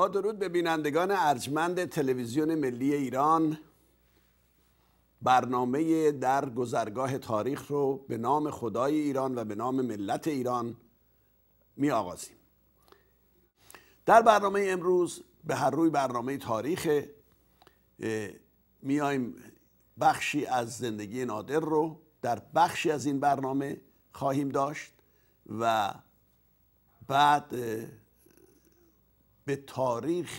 با درود به بینندگان ارجمند تلویزیون ملی ایران برنامه در گذرگاه تاریخ رو به نام خدای ایران و به نام ملت ایران می آغازیم در برنامه امروز به هر روی برنامه تاریخ میایم بخشی از زندگی نادر رو در بخشی از این برنامه خواهیم داشت و بعد به تاریخ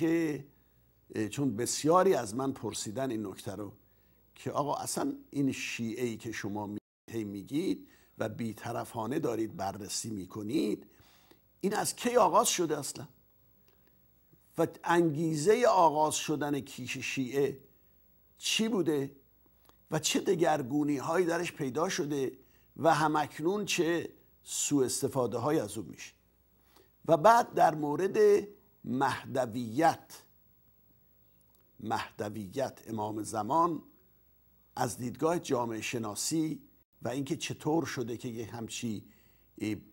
چون بسیاری از من پرسیدن این نکته رو که آقا اصلا این شیعه ای که شما میگید و بیطرفانه دارید بررسی میکنید این از کی آغاز شده اصلا و انگیزه آغاز شدن کیش شیعه چی بوده و چه دگرگونی هایی درش پیدا شده و همکنون چه سوء استفاده های از اون میشه و بعد در مورد مهدویت مهدویت امام زمان از دیدگاه جامعه شناسی و اینکه چطور شده که یه همچی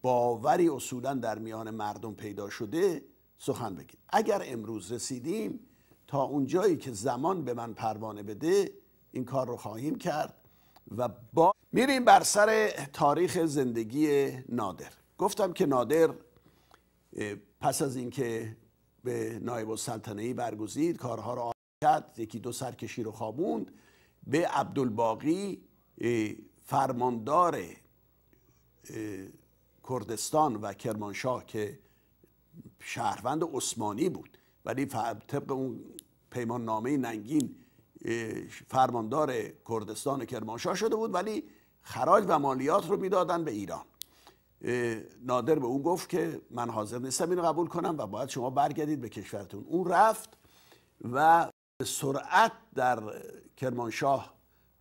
باوری اصولا در میان مردم پیدا شده سخن بگید اگر امروز رسیدیم تا اونجایی که زمان به من پروانه بده این کار رو خواهیم کرد و با میریم بر سر تاریخ زندگی نادر گفتم که نادر پس از اینکه به نایب السلطنه برگزید کارها را کرد یکی دو سرکشی رو خوابوند به عبدالباقی فرماندار کردستان و کرمانشاه که شهروند عثمانی بود ولی طبق اون پیمان نامه ننگین فرماندار کردستان و کرمانشاه شده بود ولی خراج و مالیات رو میدادن به ایران نادر به اون گفت که من حاضر نیستم اینو قبول کنم و باید شما برگردید به کشورتون اون رفت و به سرعت در کرمانشاه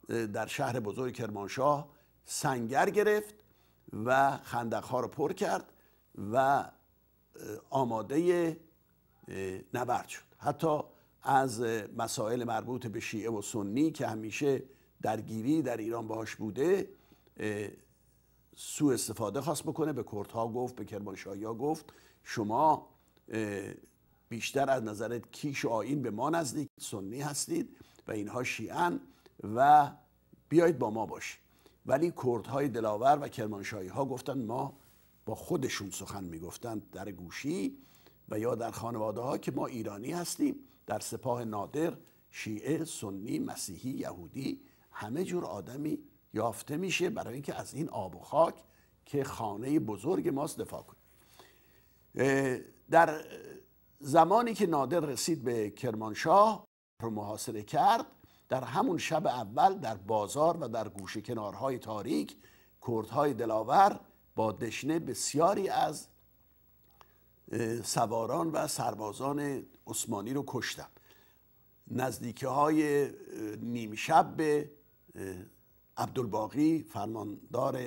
در شهر بزرگ کرمانشاه سنگر گرفت و خندقها رو پر کرد و آماده نبرد شد حتی از مسائل مربوط به شیعه و سنی که همیشه درگیری در ایران باش بوده سو استفاده خواست بکنه به کردها گفت به کرمانشاهیا ها گفت شما بیشتر از نظرت کیش و آین به ما نزدیک سنی هستید و اینها شیعن و بیایید با ما باش ولی های دلاور و کرمانشاهی ها گفتن ما با خودشون سخن میگفتند در گوشی و یا در خانواده ها که ما ایرانی هستیم در سپاه نادر شیعه، سنی، مسیحی، یهودی همه جور آدمی یافته میشه برای اینکه از این آب و خاک که خانه بزرگ ماست دفاع کنیم در زمانی که نادر رسید به کرمانشاه رو محاصره کرد در همون شب اول در بازار و در گوشه کنارهای تاریک کردهای دلاور با دشنه بسیاری از سواران و سربازان عثمانی رو کشتن نزدیکه های نیم شب به عبدالباقی فرماندار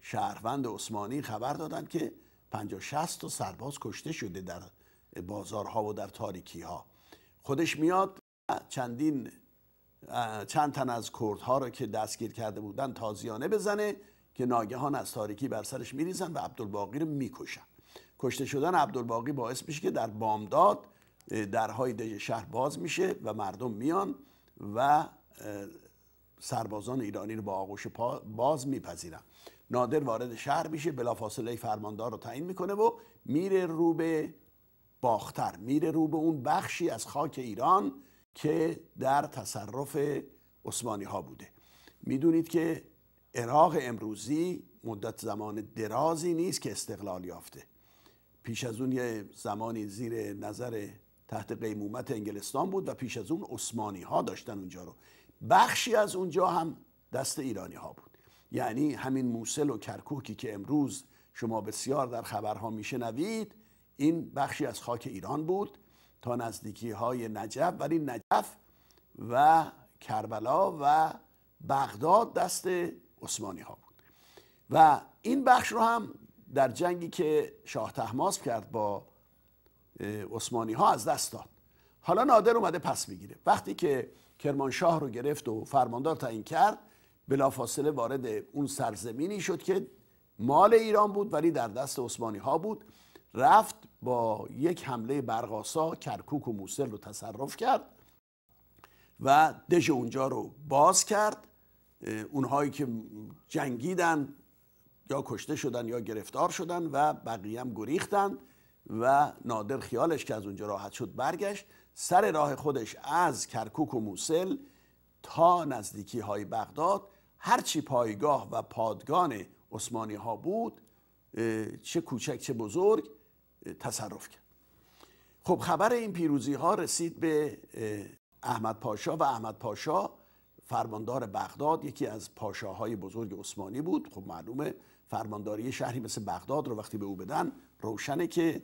شهروند عثمانی خبر دادند که 50 60 تا سرباز کشته شده در بازارها و در تاریکی ها خودش میاد چندین چند تن از کردها رو که دستگیر کرده بودن تازیانه بزنه که ناگهان از تاریکی بر سرش میریزن و عبدالباقی رو میکشن کشته شدن عبدالباقی باعث میشه که در بامداد درهای دژ شهر باز میشه و مردم میان و سربازان ایرانی رو با آغوش باز میپذیرن نادر وارد شهر میشه بلافاصله فرماندار رو تعیین میکنه و میره رو به باختر میره رو به اون بخشی از خاک ایران که در تصرف عثمانی ها بوده میدونید که عراق امروزی مدت زمان درازی نیست که استقلال یافته پیش از اون یه زمانی زیر نظر تحت قیمومت انگلستان بود و پیش از اون عثمانی ها داشتن اونجا رو بخشی از اونجا هم دست ایرانی ها بود یعنی همین موسل و کرکوکی که امروز شما بسیار در خبرها میشنوید این بخشی از خاک ایران بود تا نزدیکی های نجف ولی نجف و کربلا و بغداد دست عثمانی ها بود و این بخش رو هم در جنگی که شاه تحماسب کرد با عثمانی ها از دست داد حالا نادر اومده پس میگیره وقتی که کرمانشاه رو گرفت و فرماندار تعیین کرد بلافاصله وارد اون سرزمینی شد که مال ایران بود ولی در دست عثمانی ها بود رفت با یک حمله برغاسا کرکوک و موسل رو تصرف کرد و دژ اونجا رو باز کرد اونهایی که جنگیدن یا کشته شدن یا گرفتار شدن و بقیه هم گریختن و نادر خیالش که از اونجا راحت شد برگشت سر راه خودش از کرکوک و موسل تا نزدیکی های بغداد هرچی پایگاه و پادگان عثمانی ها بود چه کوچک چه بزرگ تصرف کرد خب خبر این پیروزی ها رسید به احمد پاشا و احمد پاشا فرماندار بغداد یکی از پاشاهای بزرگ عثمانی بود خب معلومه فرمانداری شهری مثل بغداد رو وقتی به او بدن روشنه که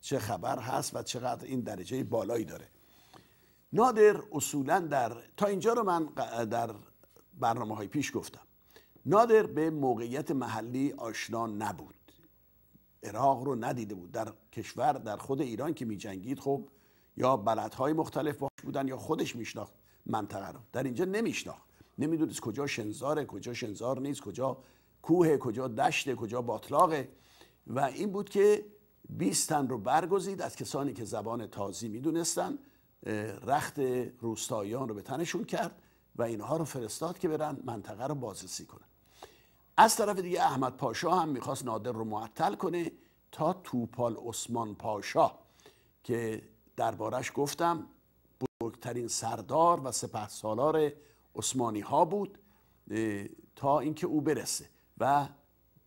چه خبر هست و چقدر این درجه بالایی داره نادر اصولا در تا اینجا رو من در برنامه های پیش گفتم نادر به موقعیت محلی آشنا نبود عراق رو ندیده بود در کشور در خود ایران که می جنگید خب یا بلدهای مختلف باش بودن یا خودش میشناخت منطقه رو در اینجا نمیشناخت نمیدونست کجا شنزاره کجا شنزار نیست کجا کوه کجا دشت، کجا باطلاقه و این بود که 20 تن رو برگزید از کسانی که زبان تازی میدونستن رخت روستاییان رو به تنشون کرد و اینها رو فرستاد که برن منطقه رو بازرسی کنن از طرف دیگه احمد پاشا هم میخواست نادر رو معطل کنه تا توپال عثمان پاشا که دربارش گفتم بزرگترین سردار و سپه سالار عثمانی ها بود تا اینکه او برسه و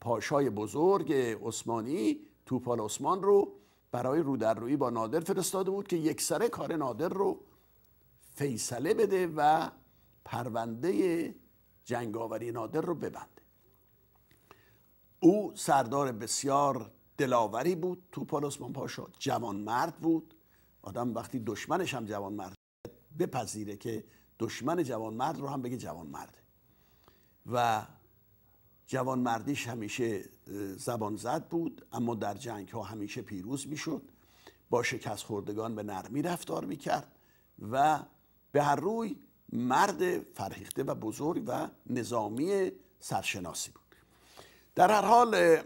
پاشای بزرگ عثمانی توپال عثمان رو برای رو روی با نادر فرستاده بود که یکسره کار نادر رو فیصله بده و پرونده جنگاوری نادر رو ببنده او سردار بسیار دلاوری بود توپال عثمان پاشا جوان مرد بود آدم وقتی دشمنش هم جوان مرد بپذیره که دشمن جوان مرد رو هم بگه جوان مرده و جوان مردیش همیشه زبان زد بود اما در جنگ ها همیشه پیروز میشد با شکست خوردگان به نرمی رفتار میکرد و به هر روی مرد فرهیخته و بزرگ و نظامی سرشناسی بود در هر حال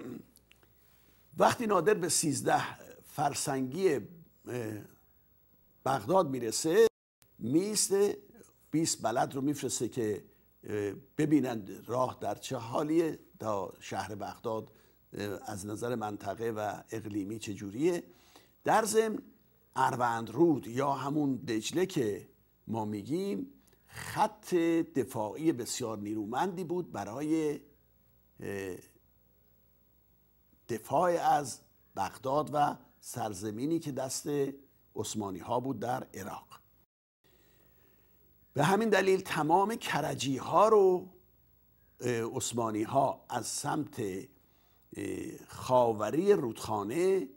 وقتی نادر به سیزده فرسنگی بغداد میرسه میسته 20 بلد رو میفرسته که ببینند راه در چه حالیه تا شهر بغداد از نظر منطقه و اقلیمی چجوریه در زم اروند رود یا همون دجله که ما میگیم خط دفاعی بسیار نیرومندی بود برای دفاع از بغداد و سرزمینی که دست عثمانی ها بود در عراق به همین دلیل تمام کرجی ها رو عثمانی ها از سمت خاوری رودخانه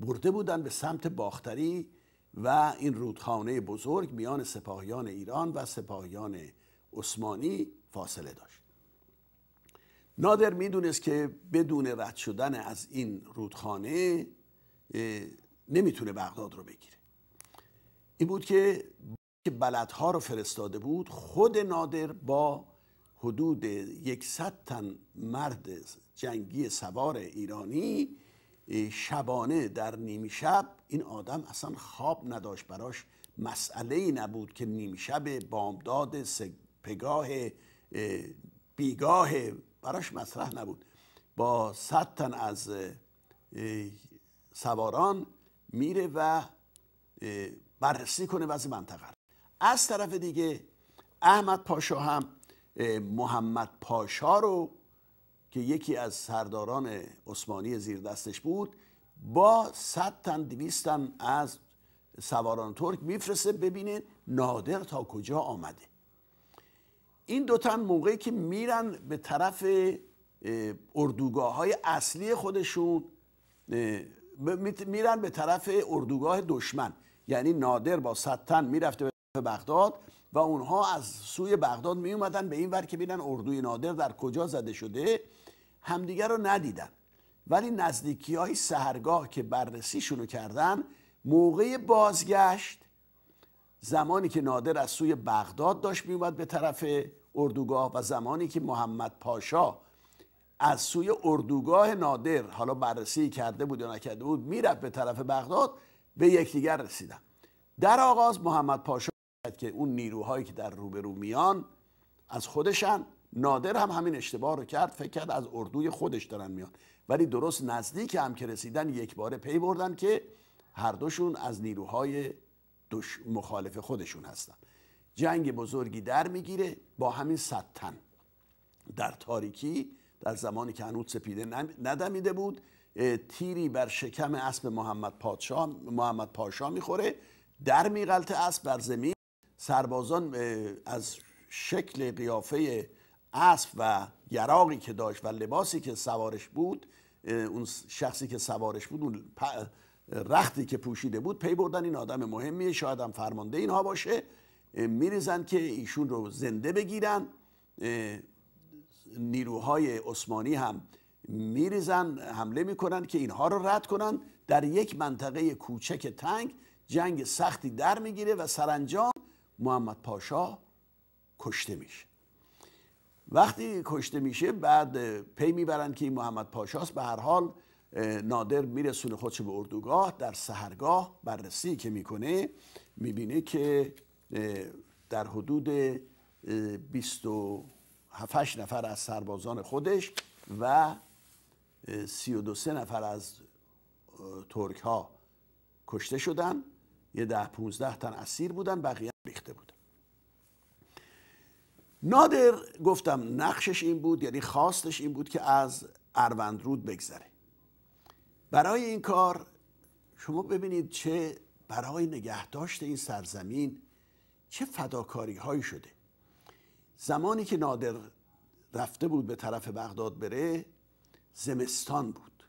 برده بودن به سمت باختری و این رودخانه بزرگ میان سپاهیان ایران و سپاهیان عثمانی فاصله داشت نادر میدونست که بدون رد شدن از این رودخانه نمیتونه بغداد رو بگیره این بود که که بلدها رو فرستاده بود خود نادر با حدود یکصد تن مرد جنگی سوار ایرانی شبانه در نیمی شب این آدم اصلا خواب نداشت براش مسئله ای نبود که نیمی شب بامداد پگاه بیگاه براش مطرح نبود با صد تن از سواران میره و بررسی کنه وضع منطقه از طرف دیگه احمد پاشا هم محمد پاشا رو که یکی از سرداران عثمانی زیر دستش بود با 100 تن 200 از سواران ترک میفرسته ببینه نادر تا کجا آمده این دوتن موقعی که میرن به طرف اردوگاه های اصلی خودشون میرن به طرف اردوگاه دشمن یعنی نادر با صد تن میرفته بغداد و اونها از سوی بغداد می اومدن به این ور که ببینن اردوی نادر در کجا زده شده همدیگر رو ندیدن ولی نزدیکی های سهرگاه که بررسیشونو کردن موقع بازگشت زمانی که نادر از سوی بغداد داشت میومد به طرف اردوگاه و زمانی که محمد پاشا از سوی اردوگاه نادر حالا بررسی کرده بود یا نکرده بود میرفت به طرف بغداد به یکدیگر رسیدن در آغاز محمد پاشا که اون نیروهایی که در روبرو میان از خودشن نادر هم همین اشتباه رو کرد فکر کرد از اردوی خودش دارن میان ولی درست نزدیک هم که رسیدن یک باره پی بردن که هر دوشون از نیروهای دش... مخالف خودشون هستن جنگ بزرگی در میگیره با همین ستن در تاریکی در زمانی که هنوز سپیده ندمیده بود تیری بر شکم اسب محمد پادشاه محمد پاشا میخوره در میغلط اسب بر زمین سربازان از شکل قیافه اسب و یراقی که داشت و لباسی که سوارش بود اون شخصی که سوارش بود اون رختی که پوشیده بود پی بردن این آدم مهمیه شاید هم فرمانده اینها باشه میریزن که ایشون رو زنده بگیرن نیروهای عثمانی هم میریزن حمله میکنن که اینها رو رد کنن در یک منطقه کوچک تنگ جنگ سختی در میگیره و سرانجام محمد پاشا کشته میشه وقتی کشته میشه بعد پی میبرند که این محمد پاشاست به هر حال نادر میرسونه خودش به اردوگاه در سهرگاه بررسی که میکنه میبینه که در حدود 27 نفر از سربازان خودش و 32 نفر از ترک ها کشته شدن یه ده 15 تن اسیر بودن بقیه ریخته بود نادر گفتم نقشش این بود یعنی خواستش این بود که از اروندرود بگذره برای این کار شما ببینید چه برای نگهداشت این سرزمین چه فداکاری هایی شده زمانی که نادر رفته بود به طرف بغداد بره زمستان بود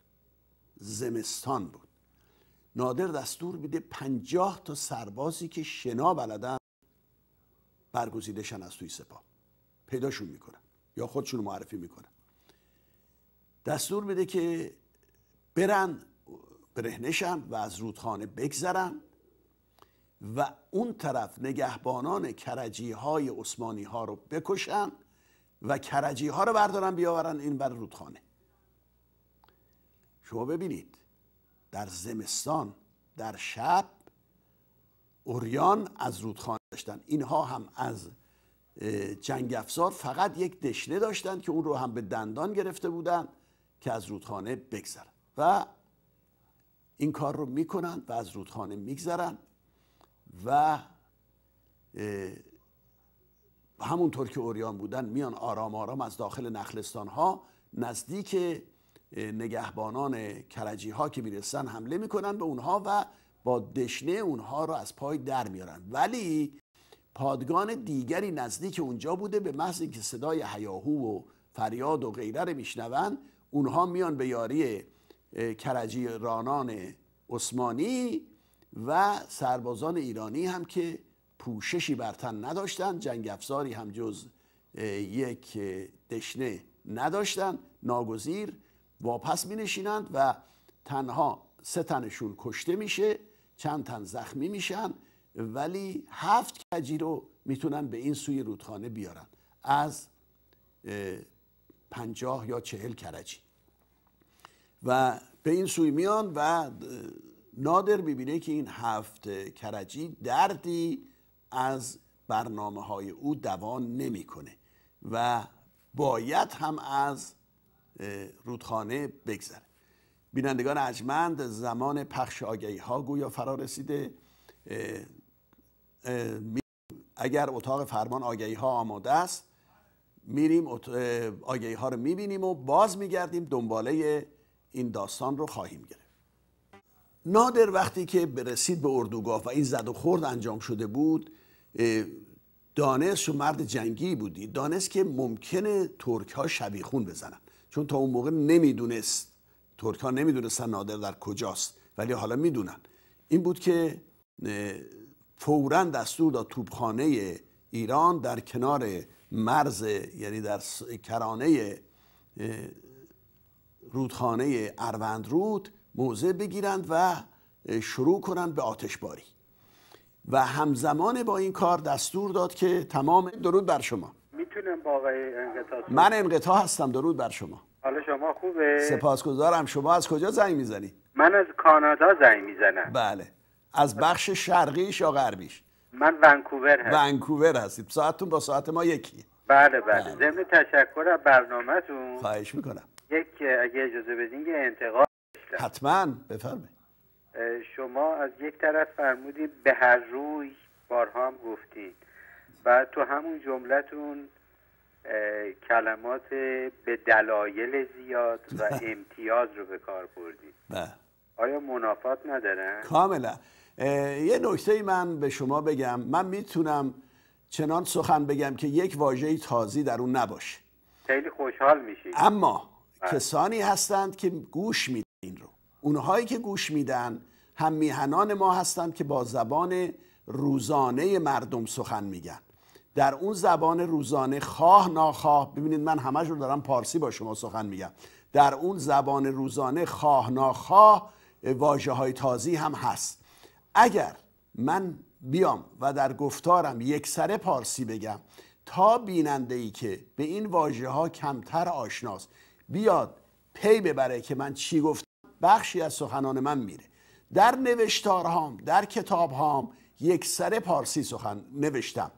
زمستان بود نادر دستور میده پنجاه تا سربازی که شنا بلدن برگزیدشن از توی سپاه پیداشون میکنن یا خودشون معرفی میکنن دستور میده که برن برهنشن و از رودخانه بگذرن و اون طرف نگهبانان کرجی های عثمانی ها رو بکشن و کرجی ها رو بردارن بیاورن این بر رودخانه شما ببینید در زمستان در شب اوریان از رودخانه داشتن اینها هم از جنگ افزار فقط یک دشنه داشتند که اون رو هم به دندان گرفته بودند که از رودخانه بگذرن و این کار رو میکنن و از رودخانه میگذرن و همونطور که اوریان بودن میان آرام آرام از داخل نخلستان ها نزدیک نگهبانان کرجی ها که میرسن حمله میکنن به اونها و با دشنه اونها را از پای در میارن ولی پادگان دیگری نزدیک اونجا بوده به محض اینکه صدای هیاهو و فریاد و غیره رو میشنون اونها میان به یاری کرجی رانان عثمانی و سربازان ایرانی هم که پوششی بر تن نداشتن جنگ افزاری هم جز یک دشنه نداشتن ناگزیر واپس می و تنها سه تنشون کشته میشه چند تن زخمی میشن ولی هفت کجی رو میتونن به این سوی رودخانه بیارن از پنجاه یا چهل کرجی و به این سوی میان و نادر میبینه که این هفت کرجی دردی از برنامه های او دوان نمیکنه و باید هم از رودخانه بگذره بینندگان عجمند زمان پخش آگهی ها گویا فرا رسیده اگر اتاق فرمان آگهی ها آماده است میریم آگهی ها رو میبینیم و باز میگردیم دنباله این داستان رو خواهیم گرفت نادر وقتی که رسید به اردوگاه و این زد و خورد انجام شده بود دانست و مرد جنگی بودی دانست که ممکنه ترک ها شبیخون بزنن چون تا اون موقع نمیدونست ترک ها نمیدونستن نادر در کجاست ولی حالا میدونن این بود که فورا دستور داد توبخانه ایران در کنار مرز یعنی در کرانه رودخانه اروند رود موضع بگیرند و شروع کنند به آتشباری و همزمان با این کار دستور داد که تمام درود بر شما میتونم با آقای من انقطا هستم درود بر شما حالا شما خوبه سپاسگزارم شما از کجا زنگ میزنی من از کانادا زنگ میزنم بله از بخش شرقیش یا غربیش من ونکوور هستم ونکوور هستید ساعتتون با ساعت ما یکی بله،, بله بله ضمن تشکر از برنامهتون خواهش میکنم یک اگه اجازه بدین یه انتقاد حتما بفرمایید شما از یک طرف فرمودید به هر روی بارها هم گفتید و تو همون جملتون کلمات به دلایل زیاد و امتیاز رو به کار بردید بله. آیا منافات ندارن؟ کاملا یه نکته من به شما بگم من میتونم چنان سخن بگم که یک واژه تازی در اون نباشه خیلی خوشحال میشید اما بله. کسانی هستند که گوش میدن این رو اونهایی که گوش میدن هم میهنان ما هستند که با زبان روزانه مردم سخن میگن در اون زبان روزانه خواه ناخواه ببینید من همه رو دارم پارسی با شما سخن میگم در اون زبان روزانه خواه ناخواه واجه های تازی هم هست اگر من بیام و در گفتارم یک سر پارسی بگم تا بیننده ای که به این واژه ها کمتر آشناست بیاد پی ببره که من چی گفتم بخشی از سخنان من میره در نوشتارهام در کتابهام یک سر پارسی سخن نوشتم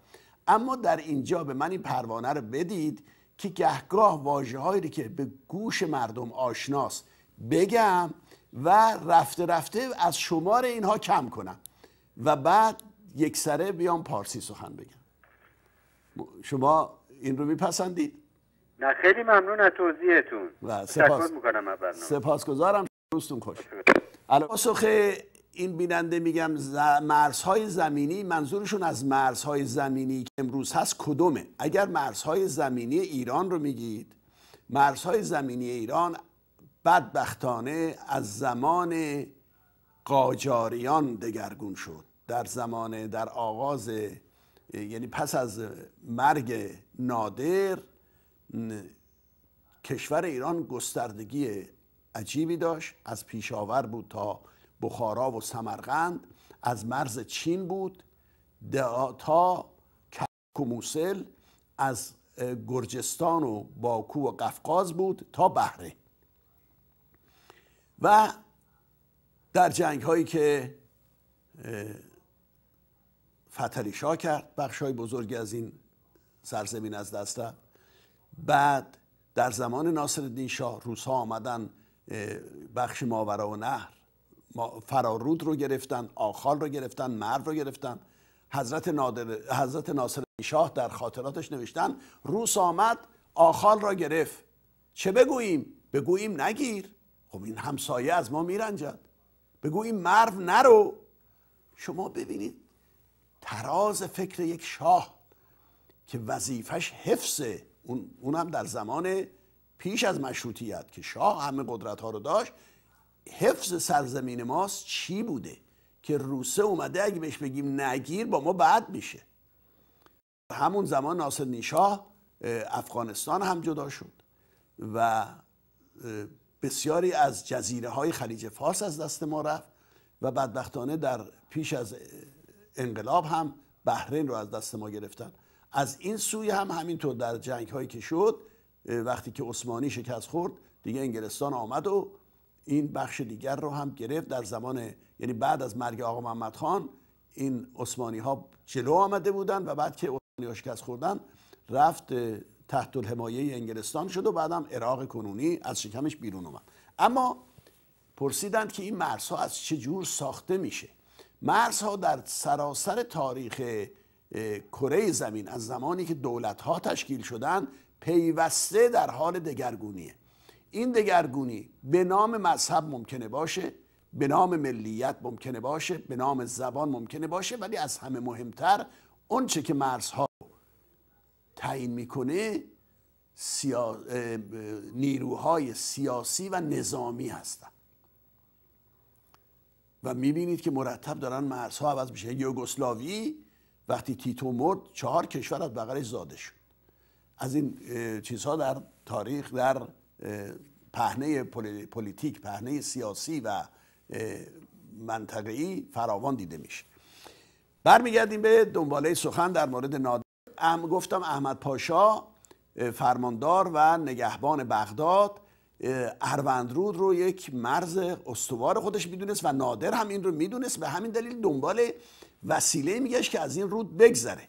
اما در اینجا به من این پروانه رو بدید که گهگاه واجه هایی که به گوش مردم آشناست بگم و رفته رفته از شمار اینها کم کنم و بعد یک سره بیام پارسی سخن بگم شما این رو میپسندید؟ نه خیلی ممنون از توضیحتون و سپاس میکنم سپاسگزارم دوستون خوش این بیننده میگم ز... مرزهای زمینی منظورشون از مرزهای زمینی که امروز هست کدومه اگر مرزهای زمینی ایران رو میگید مرزهای زمینی ایران بدبختانه از زمان قاجاریان دگرگون شد در زمان در آغاز یعنی پس از مرگ نادر کشور ایران گستردگی عجیبی داشت از پیشاور بود تا بخارا و سمرقند از مرز چین بود تا کرک موسل از گرجستان و باکو و قفقاز بود تا بهره و در جنگ هایی که فتلی کرد بخش های بزرگی از این سرزمین از دست رفت بعد در زمان ناصر شاه روس ها آمدن بخش ماورا و نهر فرارود رو گرفتن آخال رو گرفتن مرو رو گرفتن حضرت, نادر، حضرت ناصر شاه در خاطراتش نوشتن روس آمد آخال را گرفت چه بگوییم؟ بگوییم نگیر خب این همسایه از ما میرنجد بگوییم مرو نرو شما ببینید تراز فکر یک شاه که وظیفش حفظه اون, اونم در زمان پیش از مشروطیت که شاه همه قدرت ها رو داشت حفظ سرزمین ماست چی بوده که روسه اومده اگه بهش بگیم نگیر با ما بعد میشه همون زمان ناصر نیشاه افغانستان هم جدا شد و بسیاری از جزیره های خلیج فارس از دست ما رفت و بدبختانه در پیش از انقلاب هم بحرین رو از دست ما گرفتن از این سوی هم همینطور در جنگ هایی که شد وقتی که عثمانی شکست خورد دیگه انگلستان آمد و این بخش دیگر رو هم گرفت در زمان یعنی بعد از مرگ آقا محمد خان این عثمانی ها جلو آمده بودن و بعد که عثمانی ها شکست خوردن رفت تحت الحمایه انگلستان شد و بعدم عراق کنونی از شکمش بیرون اومد اما پرسیدند که این مرزها از چه جور ساخته میشه مرزها در سراسر تاریخ کره زمین از زمانی که دولت ها تشکیل شدن پیوسته در حال دگرگونیه این دگرگونی به نام مذهب ممکنه باشه به نام ملیت ممکنه باشه به نام زبان ممکنه باشه ولی از همه مهمتر اونچه که مرزها تعیین میکنه نیروهای سیاسی و نظامی هستن و میبینید که مرتب دارن مرزها عوض میشه یوگسلاوی وقتی تیتو مرد چهار کشور از بغلش زاده شد از این چیزها در تاریخ در پهنه پلیتیک پهنه سیاسی و منطقه‌ای فراوان دیده میشه برمیگردیم به دنباله سخن در مورد نادر ام گفتم احمد پاشا فرماندار و نگهبان بغداد اروندرود رو یک مرز استوار خودش میدونست و نادر هم این رو میدونست به همین دلیل دنبال وسیله میگشت که از این رود بگذره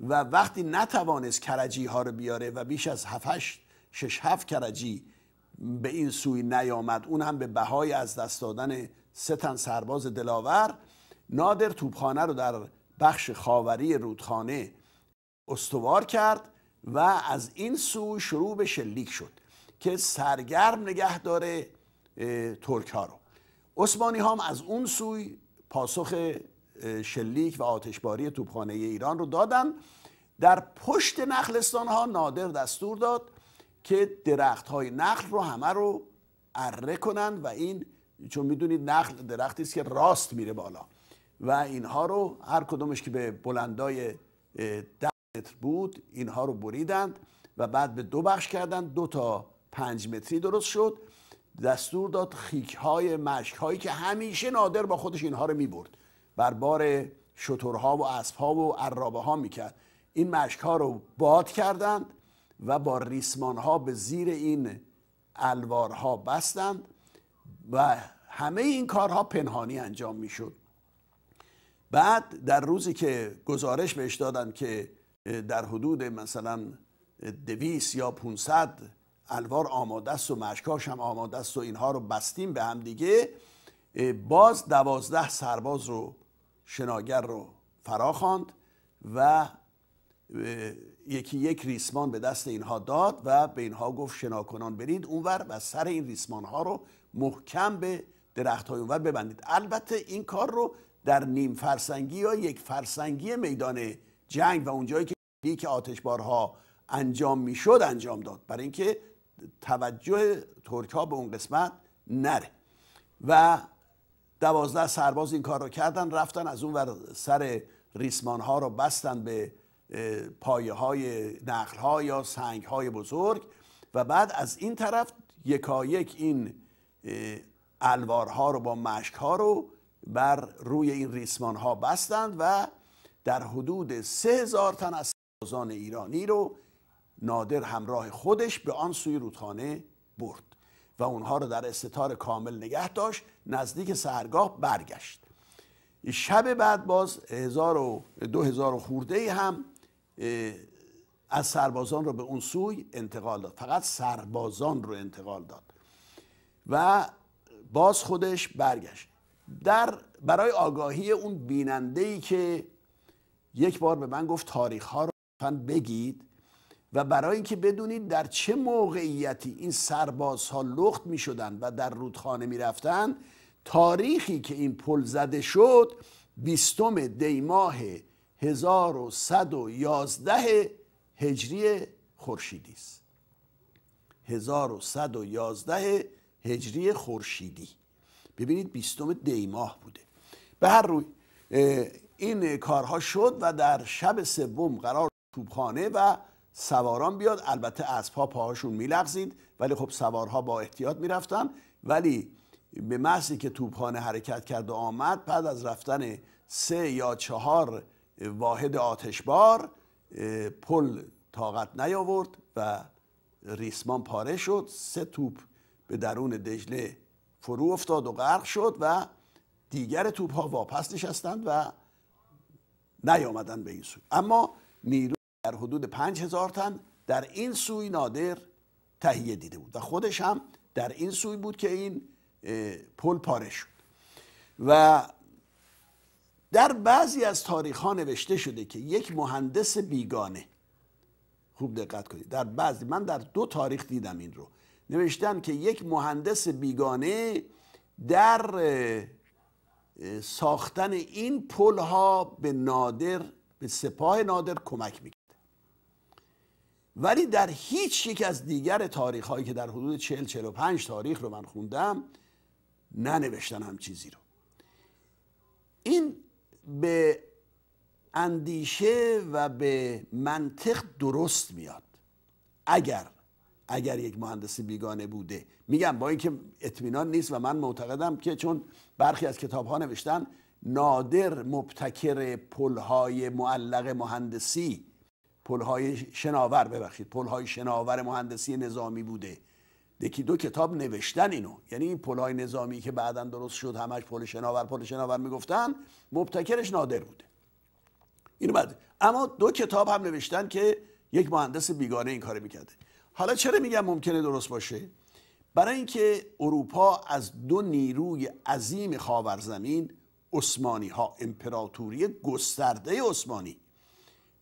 و وقتی نتوانست کرجی ها رو بیاره و بیش از 7 شش هفت کرجی به این سوی نیامد اون هم به بهای از دست دادن سه تن سرباز دلاور نادر توپخانه رو در بخش خاوری رودخانه استوار کرد و از این سوی شروع به شلیک شد که سرگرم نگه داره ترک ها رو عثمانی هم از اون سوی پاسخ شلیک و آتشباری توپخانه ایران رو دادن در پشت نخلستان ها نادر دستور داد که درخت های نخل رو همه رو اره کنند و این چون میدونید نخل درختی است که راست میره بالا و اینها رو هر کدومش که به بلندای ده متر بود اینها رو بریدند و بعد به دو بخش کردند دو تا پنج متری درست شد دستور داد خیک های مشک هایی که همیشه نادر با خودش اینها رو میبرد بر بار شتورها و اسبها و عرابه ها میکرد این مشک ها رو باد کردند و با ریسمان ها به زیر این ها بستند و همه این کارها پنهانی انجام میشد بعد در روزی که گزارش بهش دادن که در حدود مثلا دویس یا 500 الوار آماده است و مشکاش هم آماده است و اینها رو بستیم به هم دیگه باز دوازده سرباز رو شناگر رو فراخواند و یکی یک ریسمان به دست اینها داد و به اینها گفت شناکنان برید اونور و سر این ریسمان ها رو محکم به درخت های اونور ببندید البته این کار رو در نیم فرسنگی یا یک فرسنگی میدان جنگ و اونجایی که که آتشبارها انجام میشد انجام داد برای اینکه توجه ترک ها به اون قسمت نره و دوازده سرباز این کار رو کردن رفتن از اون ور سر ریسمان ها رو بستن به پایه های نخل ها یا سنگ های بزرگ و بعد از این طرف یکایک این الوارها رو با مشک ها رو بر روی این ریسمان ها بستند و در حدود سه هزار تن از سازان ایرانی رو نادر همراه خودش به آن سوی رودخانه برد و اونها رو در استطار کامل نگه داشت نزدیک سهرگاه برگشت شب بعد باز هزار و دو هزار و هم از سربازان رو به اون سوی انتقال داد فقط سربازان رو انتقال داد و باز خودش برگشت در برای آگاهی اون بیننده ای که یک بار به من گفت تاریخ ها رو بگید و برای اینکه بدونید در چه موقعیتی این سربازها لخت می شدن و در رودخانه می رفتن تاریخی که این پل زده شد بیستم دیماه 1111 هجری خورشیدی است 1111 هجری خورشیدی ببینید بیستم دی ماه بوده به هر روی این کارها شد و در شب سوم قرار توبخانه و سواران بیاد البته پا پاهاشون میلغزید ولی خب سوارها با احتیاط میرفتن ولی به محضی که توبخانه حرکت کرد و آمد بعد از رفتن سه یا چهار واحد آتشبار پل طاقت نیاورد و ریسمان پاره شد سه توپ به درون دجله فرو افتاد و غرق شد و دیگر توپ ها واپس نشستند و نیامدن به این سوی اما نیرو در حدود پنج هزار تن در این سوی نادر تهیه دیده بود و خودش هم در این سوی بود که این پل پاره شد و در بعضی از تاریخ ها نوشته شده که یک مهندس بیگانه خوب دقت کنید در بعضی من در دو تاریخ دیدم این رو نوشتن که یک مهندس بیگانه در ساختن این پل ها به نادر به سپاه نادر کمک میکرد ولی در هیچ یک از دیگر تاریخ هایی که در حدود 40 45 تاریخ رو من خوندم ننوشتن هم چیزی رو این به اندیشه و به منطق درست میاد اگر اگر یک مهندس بیگانه بوده میگم با اینکه اطمینان نیست و من معتقدم که چون برخی از کتاب ها نوشتن نادر مبتکر پلهای معلق مهندسی پلهای شناور ببخشید پلهای شناور مهندسی نظامی بوده یکی دو کتاب نوشتن اینو یعنی این پلای نظامی که بعدا درست شد همش پل شناور پل شناور میگفتن مبتکرش نادر بوده اینو بعد اما دو کتاب هم نوشتن که یک مهندس بیگانه این کار میکرده حالا چرا میگم ممکنه درست باشه برای اینکه اروپا از دو نیروی عظیم خاورزمین عثمانی ها امپراتوری گسترده عثمانی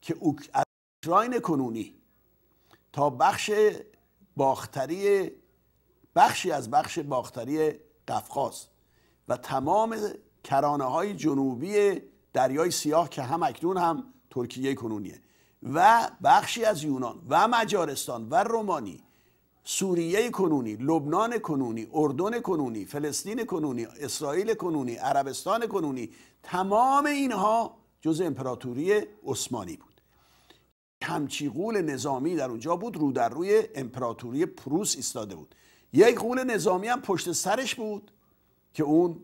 که اوکراین کنونی تا بخش باختری بخشی از بخش باختری قفقاز و تمام کرانه های جنوبی دریای سیاه که هم اکنون هم ترکیه کنونیه و بخشی از یونان و مجارستان و رومانی سوریه کنونی لبنان کنونی اردن کنونی فلسطین کنونی اسرائیل کنونی عربستان کنونی تمام اینها جز امپراتوری عثمانی بود همچی قول نظامی در اونجا بود رو در روی امپراتوری پروس ایستاده بود یک قول نظامی هم پشت سرش بود که اون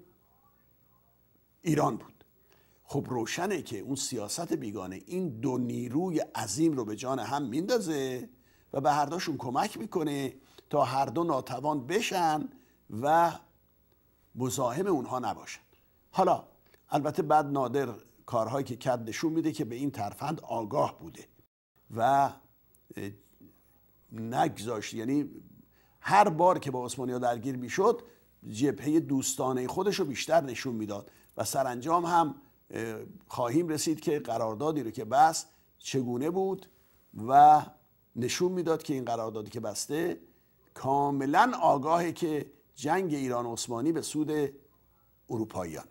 ایران بود خب روشنه که اون سیاست بیگانه این دو نیروی عظیم رو به جان هم میندازه و به هر داشون کمک میکنه تا هر دو ناتوان بشن و مزاحم اونها نباشن حالا البته بعد نادر کارهایی که کرد نشون میده که به این ترفند آگاه بوده و نگذاشت یعنی هر بار که با عثمانی ها درگیر میشد جبهه دوستانه خودش رو بیشتر نشون میداد و سرانجام هم خواهیم رسید که قراردادی رو که بست چگونه بود و نشون میداد که این قراردادی که بسته کاملا آگاهه که جنگ ایران عثمانی به سود اروپاییانه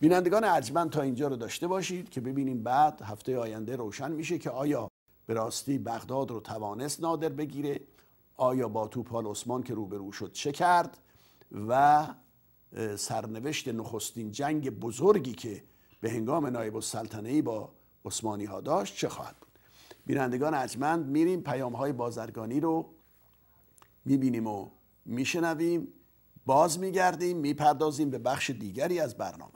بینندگان ارجمند تا اینجا رو داشته باشید که ببینیم بعد هفته آینده روشن میشه که آیا به راستی بغداد رو توانست نادر بگیره آیا با توپال عثمان که روبرو شد چه کرد و سرنوشت نخستین جنگ بزرگی که به هنگام نایب السلطنه با عثمانی ها داشت چه خواهد بود بینندگان عجمند میریم پیام های بازرگانی رو میبینیم و میشنویم باز میگردیم میپردازیم به بخش دیگری از برنامه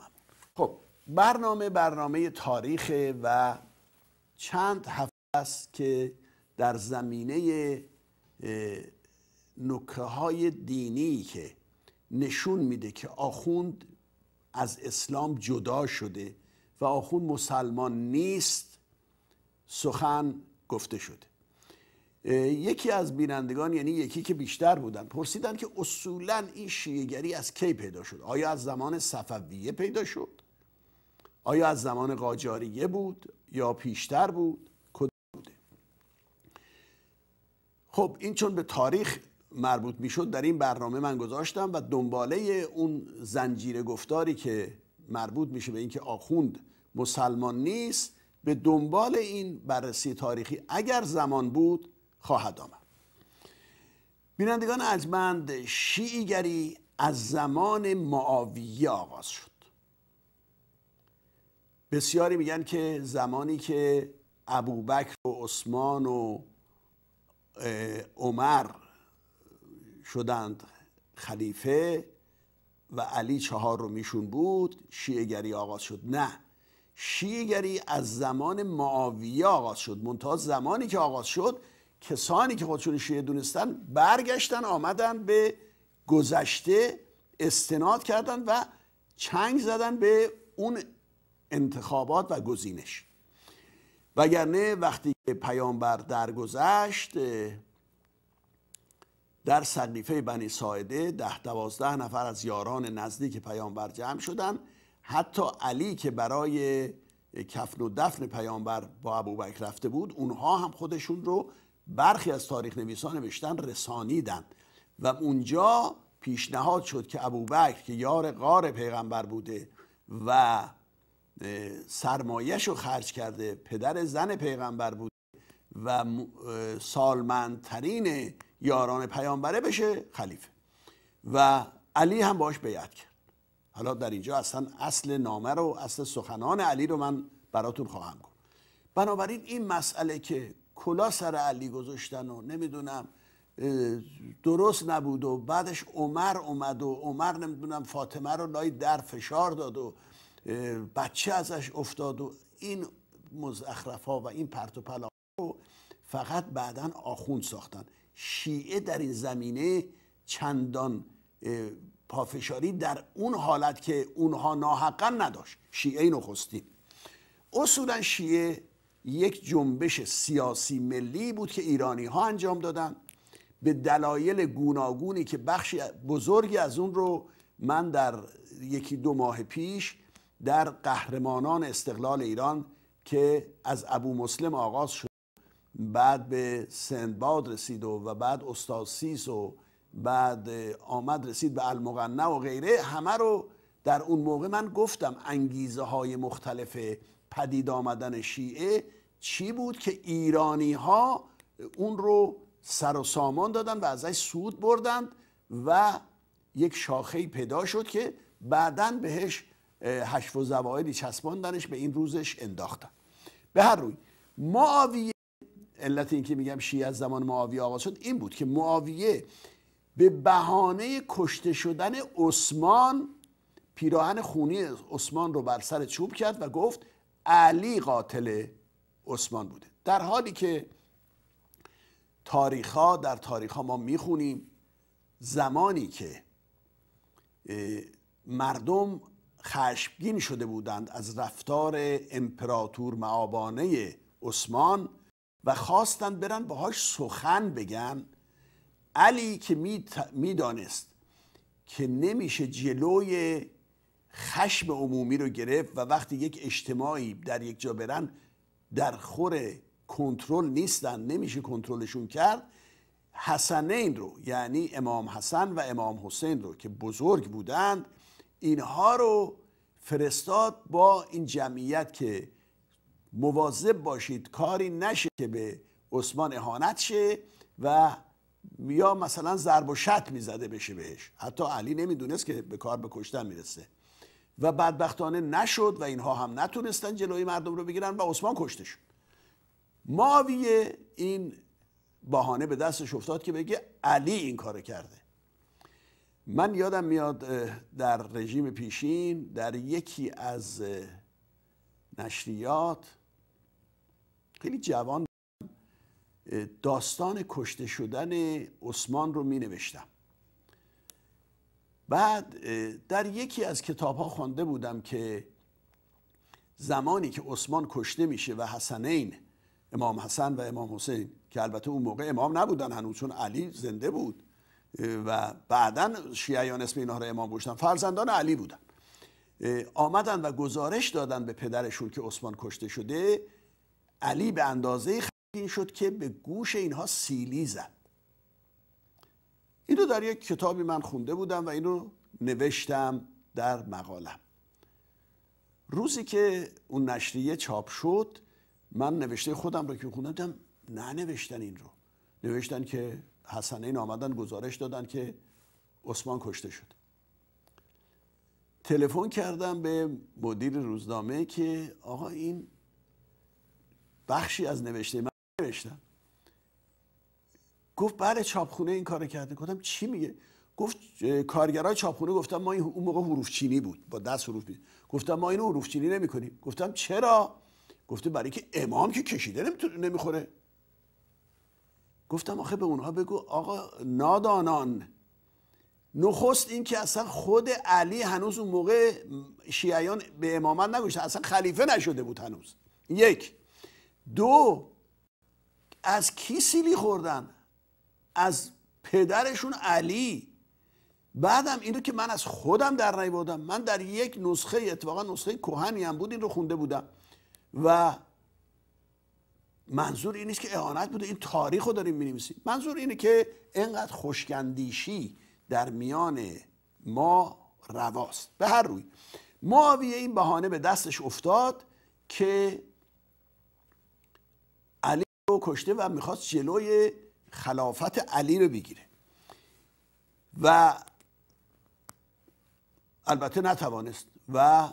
خب برنامه برنامه تاریخ و چند هفته است که در زمینه نکه های دینی که نشون میده که آخوند از اسلام جدا شده و آخوند مسلمان نیست سخن گفته شده یکی از بینندگان یعنی یکی که بیشتر بودن پرسیدن که اصولا این شیعگری از کی پیدا شد آیا از زمان صفویه پیدا شد آیا از زمان قاجاریه بود یا پیشتر بود خب این چون به تاریخ مربوط میشد در این برنامه من گذاشتم و دنباله اون زنجیره گفتاری که مربوط میشه به اینکه آخوند مسلمان نیست به دنبال این بررسی تاریخی اگر زمان بود خواهد آمد بینندگان ارجمند شیعیگری از زمان معاویه آغاز شد بسیاری میگن که زمانی که ابوبکر و عثمان و عمر شدند خلیفه و علی چهار رو میشون بود شیعگری آغاز شد نه شیعگری از زمان معاویه آغاز شد منتها زمانی که آغاز شد کسانی که خودشون شیعه دونستن برگشتن آمدن به گذشته استناد کردن و چنگ زدن به اون انتخابات و گزینش وگرنه وقتی که پیامبر درگذشت در سقیفه بنی ساعده ده دوازده نفر از یاران نزدیک پیامبر جمع شدند حتی علی که برای کفن و دفن پیامبر با ابوبکر رفته بود اونها هم خودشون رو برخی از تاریخ نویسان نوشتن رسانیدن و اونجا پیشنهاد شد که ابوبکر که یار غار پیغمبر بوده و سرمایش رو خرج کرده پدر زن پیغمبر بود و سالمندترین یاران پیامبره بشه خلیفه و علی هم باش بیعت کرد حالا در اینجا اصلا اصل نامه رو اصل سخنان علی رو من براتون خواهم گفت بنابراین این مسئله که کلا سر علی گذاشتن و نمیدونم درست نبود و بعدش عمر اومد و عمر نمیدونم فاطمه رو لای در فشار داد و بچه ازش افتاد و این مزخرف ها و این پرت و پلا رو فقط بعدا آخوند ساختن شیعه در این زمینه چندان پافشاری در اون حالت که اونها ناحقا نداشت شیعه نخستین اصولا شیعه یک جنبش سیاسی ملی بود که ایرانی ها انجام دادن به دلایل گوناگونی که بخشی بزرگی از اون رو من در یکی دو ماه پیش در قهرمانان استقلال ایران که از ابو مسلم آغاز شد بعد به سندباد رسید و, و بعد استاد سیس و بعد آمد رسید به المغنه و غیره همه رو در اون موقع من گفتم انگیزه های مختلف پدید آمدن شیعه چی بود که ایرانی ها اون رو سر و سامان دادن و ازش سود بردند و یک شاخه پیدا شد که بعدا بهش هشت و زوائدی چسباندنش به این روزش انداختن به هر روی معاویه علت اینکه میگم شیعه از زمان معاویه آغاز شد این بود که معاویه به بهانه کشته شدن عثمان پیراهن خونی عثمان رو بر سر چوب کرد و گفت علی قاتل عثمان بوده در حالی که تاریخ ها در تاریخ ها ما میخونیم زمانی که مردم خشمگین شده بودند از رفتار امپراتور معابانه عثمان و خواستند برن باهاش سخن بگن علی که میدانست که نمیشه جلوی خشم عمومی رو گرفت و وقتی یک اجتماعی در یک جا برن در خور کنترل نیستن نمیشه کنترلشون کرد حسنین رو یعنی امام حسن و امام حسین رو که بزرگ بودند اینها رو فرستاد با این جمعیت که مواظب باشید کاری نشه که به عثمان اهانت شه و یا مثلا ضرب و شت میزده بشه بهش حتی علی نمیدونست که به کار به کشتن میرسه و بدبختانه نشد و اینها هم نتونستن جلوی مردم رو بگیرن و عثمان کشته شد این بهانه به دستش افتاد که بگه علی این کار کرده من یادم میاد در رژیم پیشین در یکی از نشریات خیلی جوان داستان کشته شدن عثمان رو می نوشتم بعد در یکی از کتاب ها خوانده بودم که زمانی که عثمان کشته میشه و حسنین امام حسن و امام حسین که البته اون موقع امام نبودن هنوز چون علی زنده بود و بعدا شیعیان اسم اینها رو امام گوشتن فرزندان علی بودن آمدن و گزارش دادن به پدرشون که عثمان کشته شده علی به اندازه این شد که به گوش اینها سیلی زد اینو در یک کتابی من خونده بودم و اینو نوشتم در مقالم روزی که اون نشریه چاپ شد من نوشته خودم رو که خوندم نه نوشتن این رو نوشتن که این آمدن گزارش دادن که عثمان کشته شد تلفن کردم به مدیر روزنامه که آقا این بخشی از نوشته من نوشتم گفت بله چاپخونه این کار کرده گفتم چی میگه گفت کارگرای چاپخونه گفتم ما این اون موقع حروف چینی بود با دست حروف گفتم ما اینو حروف چینی نمی کنیم گفتم چرا گفته برای که امام که کشیده نمیخوره گفتم آخه به اونها بگو آقا نادانان نخست این که اصلا خود علی هنوز اون موقع شیعیان به امامت نگوشت اصلا خلیفه نشده بود هنوز یک دو از کی سیلی خوردن از پدرشون علی بعدم اینو که من از خودم در نیوردم من در یک نسخه اتفاقا نسخه کوهنی هم بود این رو خونده بودم و منظور این نیست که اهانت بوده این تاریخ رو داریم مینویسیم منظور اینه که اینقدر خوشگندیشی در میان ما رواست به هر روی معاویه این بهانه به دستش افتاد که علی رو کشته و میخواست جلوی خلافت علی رو بگیره و البته نتوانست و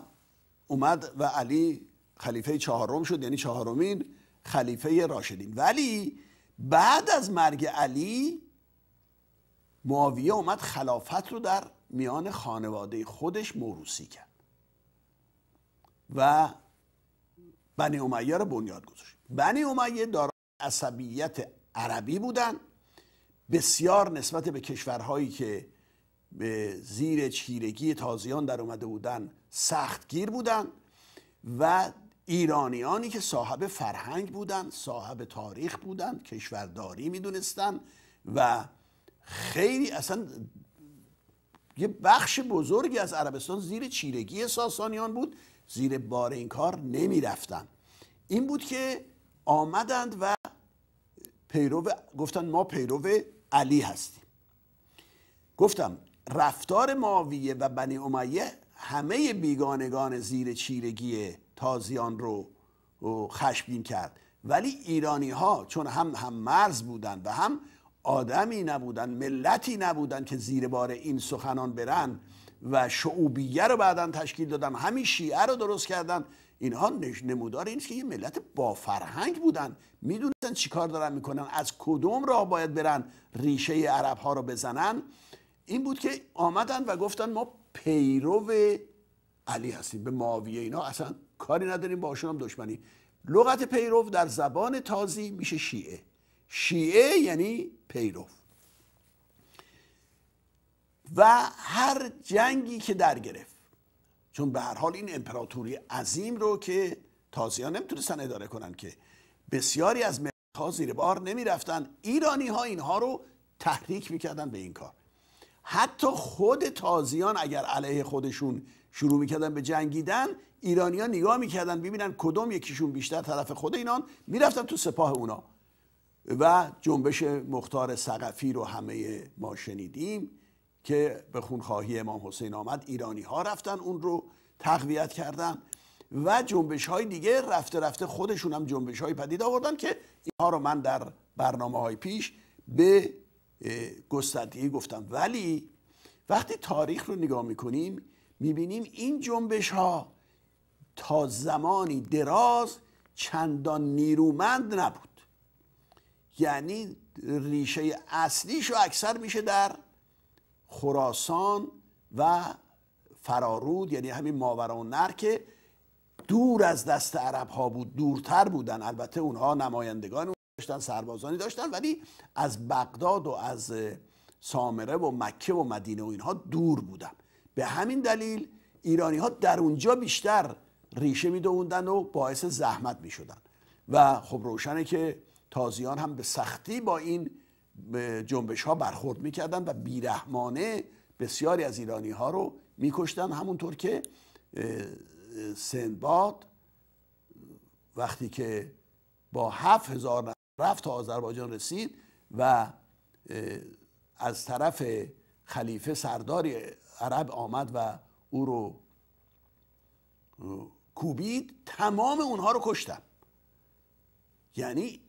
اومد و علی خلیفه چهارم شد یعنی چهارمین خلیفه راشدین ولی بعد از مرگ علی معاویه اومد خلافت رو در میان خانواده خودش موروسی کرد و بنی امیه رو بنیاد گذاشت بنی امیه دارای عصبیت عربی بودن بسیار نسبت به کشورهایی که به زیر چیرگی تازیان در اومده بودن سختگیر بودن و ایرانیانی که صاحب فرهنگ بودند صاحب تاریخ بودند کشورداری میدونستند و خیلی اصلا یه بخش بزرگی از عربستان زیر چیرگی ساسانیان بود زیر بار این کار نمی این بود که آمدند و پیرو گفتن ما پیرو علی هستیم گفتم رفتار ماویه و بنی امیه همه بیگانگان زیر چیرگی تازیان رو خشمگین کرد ولی ایرانی ها چون هم هم مرز بودن و هم آدمی نبودن ملتی نبودن که زیر بار این سخنان برن و شعوبیه رو بعدا تشکیل دادن همین شیعه رو درست کردن اینها نمودار این که یه ملت با فرهنگ بودن میدونستن چیکار دارن میکنن از کدوم راه باید برن ریشه عرب ها رو بزنن این بود که آمدن و گفتن ما پیرو علی هستیم به معاویه اینا اصلا کاری نداریم باشون هم دشمنی لغت پیرو در زبان تازی میشه شیعه شیعه یعنی پیرو و هر جنگی که در گرفت چون به هر حال این امپراتوری عظیم رو که تازیان نمیتونستن اداره کنن که بسیاری از ها زیر بار نمیرفتن ایرانی ها اینها رو تحریک میکردن به این کار حتی خود تازیان اگر علیه خودشون شروع میکردن به جنگیدن ها نگاه میکردن ببینن کدوم یکیشون بیشتر طرف خود اینان میرفتن تو سپاه اونا و جنبش مختار سقفی رو همه ما شنیدیم که به خونخواهی امام حسین آمد ایرانی ها رفتن اون رو تقویت کردن و جنبش های دیگه رفته رفته خودشون هم جنبش های پدید آوردن که اینها رو من در برنامه های پیش به گستردگی گفتم ولی وقتی تاریخ رو نگاه میکنیم میبینیم این جنبش ها تا زمانی دراز چندان نیرومند نبود یعنی ریشه اصلیش و اکثر میشه در خراسان و فرارود یعنی همین ماورا و که دور از دست عرب ها بود دورتر بودن البته اونها نمایندگان داشتن سربازانی داشتن ولی از بغداد و از سامره و مکه و مدینه و اینها دور بودن به همین دلیل ایرانی ها در اونجا بیشتر ریشه میدوندن و باعث زحمت میشدن و خب روشنه که تازیان هم به سختی با این جنبش ها برخورد میکردن و بیرحمانه بسیاری از ایرانی ها رو میکشتن همونطور که سندباد وقتی که با هفت هزار رفت تا آذربایجان رسید و از طرف خلیفه سرداری عرب آمد و او رو کوبید تمام اونها رو کشتم. یعنی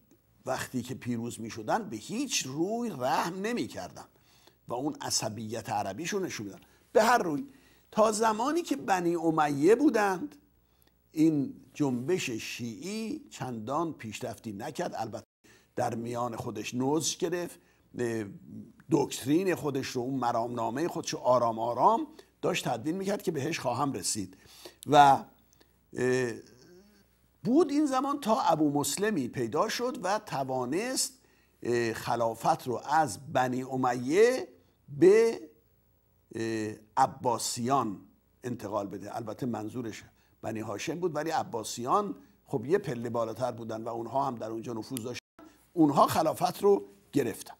وقتی که پیروز می شدن به هیچ روی رحم نمی کردن و اون عصبیت عربیشون نشون میدن به هر روی تا زمانی که بنی امیه بودند این جنبش شیعی چندان پیشرفتی نکرد البته در میان خودش نوز گرفت دکترین خودش رو اون مرامنامه خودش رو آرام آرام داشت تدوین میکرد که بهش خواهم رسید و بود این زمان تا ابو مسلمی پیدا شد و توانست خلافت رو از بنی امیه به عباسیان انتقال بده البته منظورش بنی هاشم بود ولی عباسیان خب یه پله بالاتر بودن و اونها هم در اونجا نفوذ داشتن اونها خلافت رو گرفتن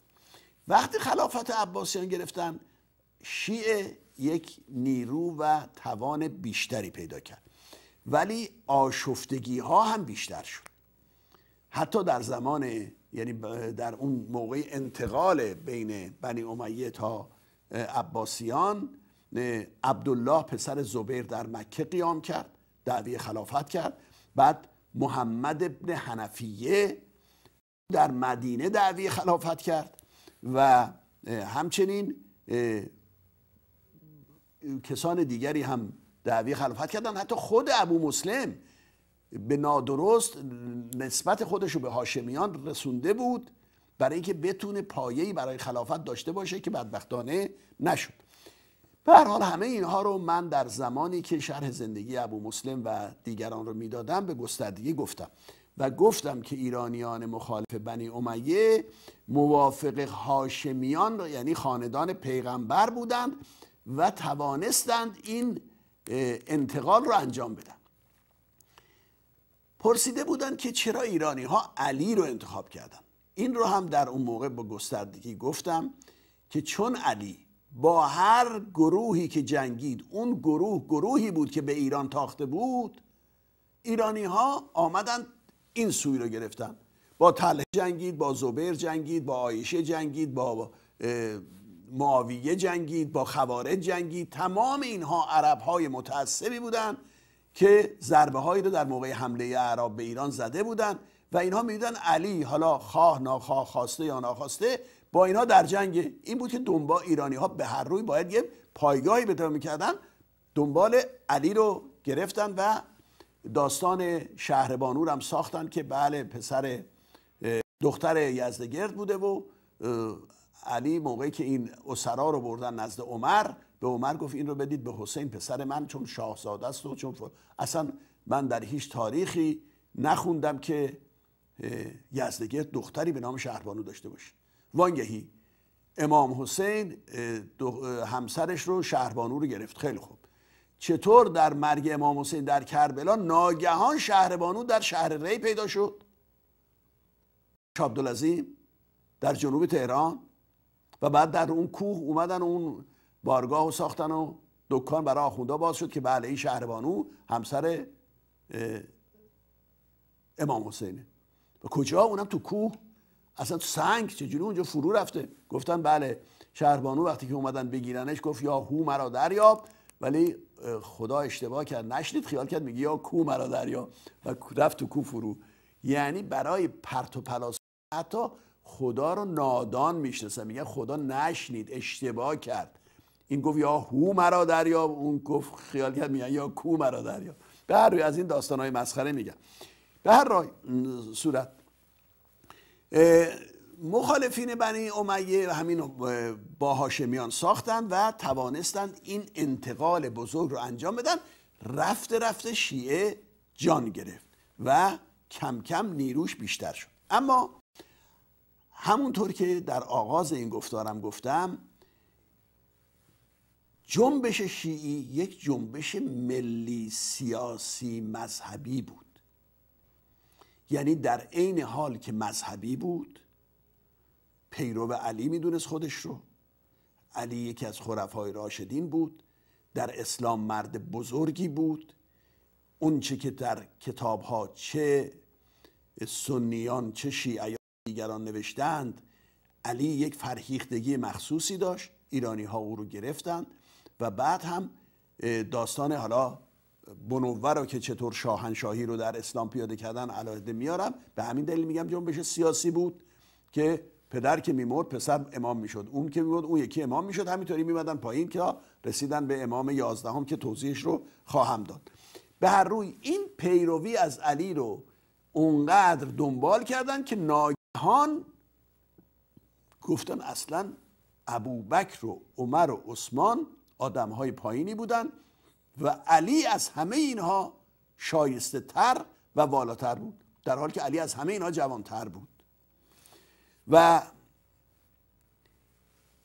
وقتی خلافت عباسیان گرفتن شیعه یک نیرو و توان بیشتری پیدا کرد ولی آشفتگی ها هم بیشتر شد حتی در زمان یعنی در اون موقع انتقال بین بنی امیه تا عباسیان عبدالله پسر زبیر در مکه قیام کرد دعوی خلافت کرد بعد محمد ابن حنفیه در مدینه دعوی خلافت کرد و همچنین کسان دیگری هم دعوی خلافت کردن حتی خود ابو مسلم به نادرست نسبت خودش رو به هاشمیان رسونده بود برای اینکه بتونه پایه‌ای برای خلافت داشته باشه که بدبختانه نشد به هر حال همه اینها رو من در زمانی که شرح زندگی ابو مسلم و دیگران رو میدادم به گستردگی گفتم و گفتم که ایرانیان مخالف بنی امیه موافق هاشمیان یعنی خاندان پیغمبر بودند و توانستند این انتقال رو انجام بدن پرسیده بودن که چرا ایرانی ها علی رو انتخاب کردن این رو هم در اون موقع با گستردگی گفتم که چون علی با هر گروهی که جنگید اون گروه گروهی بود که به ایران تاخته بود ایرانی ها آمدن این سوی رو گرفتن با تله جنگید با زبیر جنگید با آیشه جنگید با معاویه جنگید با خوارج جنگید تمام اینها عرب های متعصبی بودند که ضربه هایی رو در موقع حمله عرب به ایران زده بودند و اینها میدن علی حالا خواه ناخواه خواسته یا ناخواسته با اینها در جنگ این بود که دنبال ایرانی ها به هر روی باید یه پایگاهی بتا میکردن دنبال علی رو گرفتن و داستان شهر بانور هم ساختن که بله پسر دختر یزدگرد بوده و علی موقعی که این اسرا رو بردن نزد عمر به عمر گفت این رو بدید به حسین پسر من چون شاهزاده است و چون اصلا من در هیچ تاریخی نخوندم که یزدگرد دختری به نام شهربانو داشته باشه وانگهی امام حسین همسرش رو شهربانو رو گرفت خیلی خوب چطور در مرگ امام حسین در کربلا ناگهان شهربانو در شهر ری پیدا شد شابدالعظیم در جنوب تهران و بعد در اون کوه اومدن اون بارگاه و ساختن و دکان برای آخونده باز شد که بله این شهربانو همسر امام حسینه و کجا اونم تو کوه اصلا تو سنگ چجوری اونجا فرو رفته گفتن بله شهربانو وقتی که اومدن بگیرنش گفت یا هو مرا دریاب ولی خدا اشتباه کرد نشنید خیال کرد میگه یا کو مرا دریا و رفت تو کو فرو یعنی برای پرت و پلاس حتی خدا رو نادان میشناسن میگن خدا نشنید اشتباه کرد این گفت یا هو مرا دریا اون گفت خیال کرد میگن یا کو مرا دریا به هر روی از این داستان های مسخره میگن به هر رای صورت مخالفین بنی امیه همین با هاشمیان ساختند و توانستند این انتقال بزرگ رو انجام بدن رفته رفته شیعه جان گرفت و کم کم نیروش بیشتر شد اما همونطور که در آغاز این گفتارم گفتم جنبش شیعی یک جنبش ملی سیاسی مذهبی بود یعنی در عین حال که مذهبی بود پیرو علی میدونست خودش رو علی یکی از خرفای راشدین بود در اسلام مرد بزرگی بود اونچه که در کتاب ها چه سنیان چه شیعیان دیگران نوشتند علی یک فرهیختگی مخصوصی داشت ایرانی ها او رو گرفتند و بعد هم داستان حالا بنوور رو که چطور شاهنشاهی رو در اسلام پیاده کردن علاهده میارم به همین دلیل میگم جنبش سیاسی بود که پدر که میمرد پسر امام میشد اون که میمرد اون یکی امام میشد همینطوری میمدن پایین که رسیدن به امام یازدهم که توضیحش رو خواهم داد به هر روی این پیروی از علی رو اونقدر دنبال کردن که نا جهان گفتن اصلا ابوبکر و عمر و عثمان آدم های پایینی بودن و علی از همه اینها شایسته تر و والاتر بود در حالی که علی از همه اینها جوانتر بود و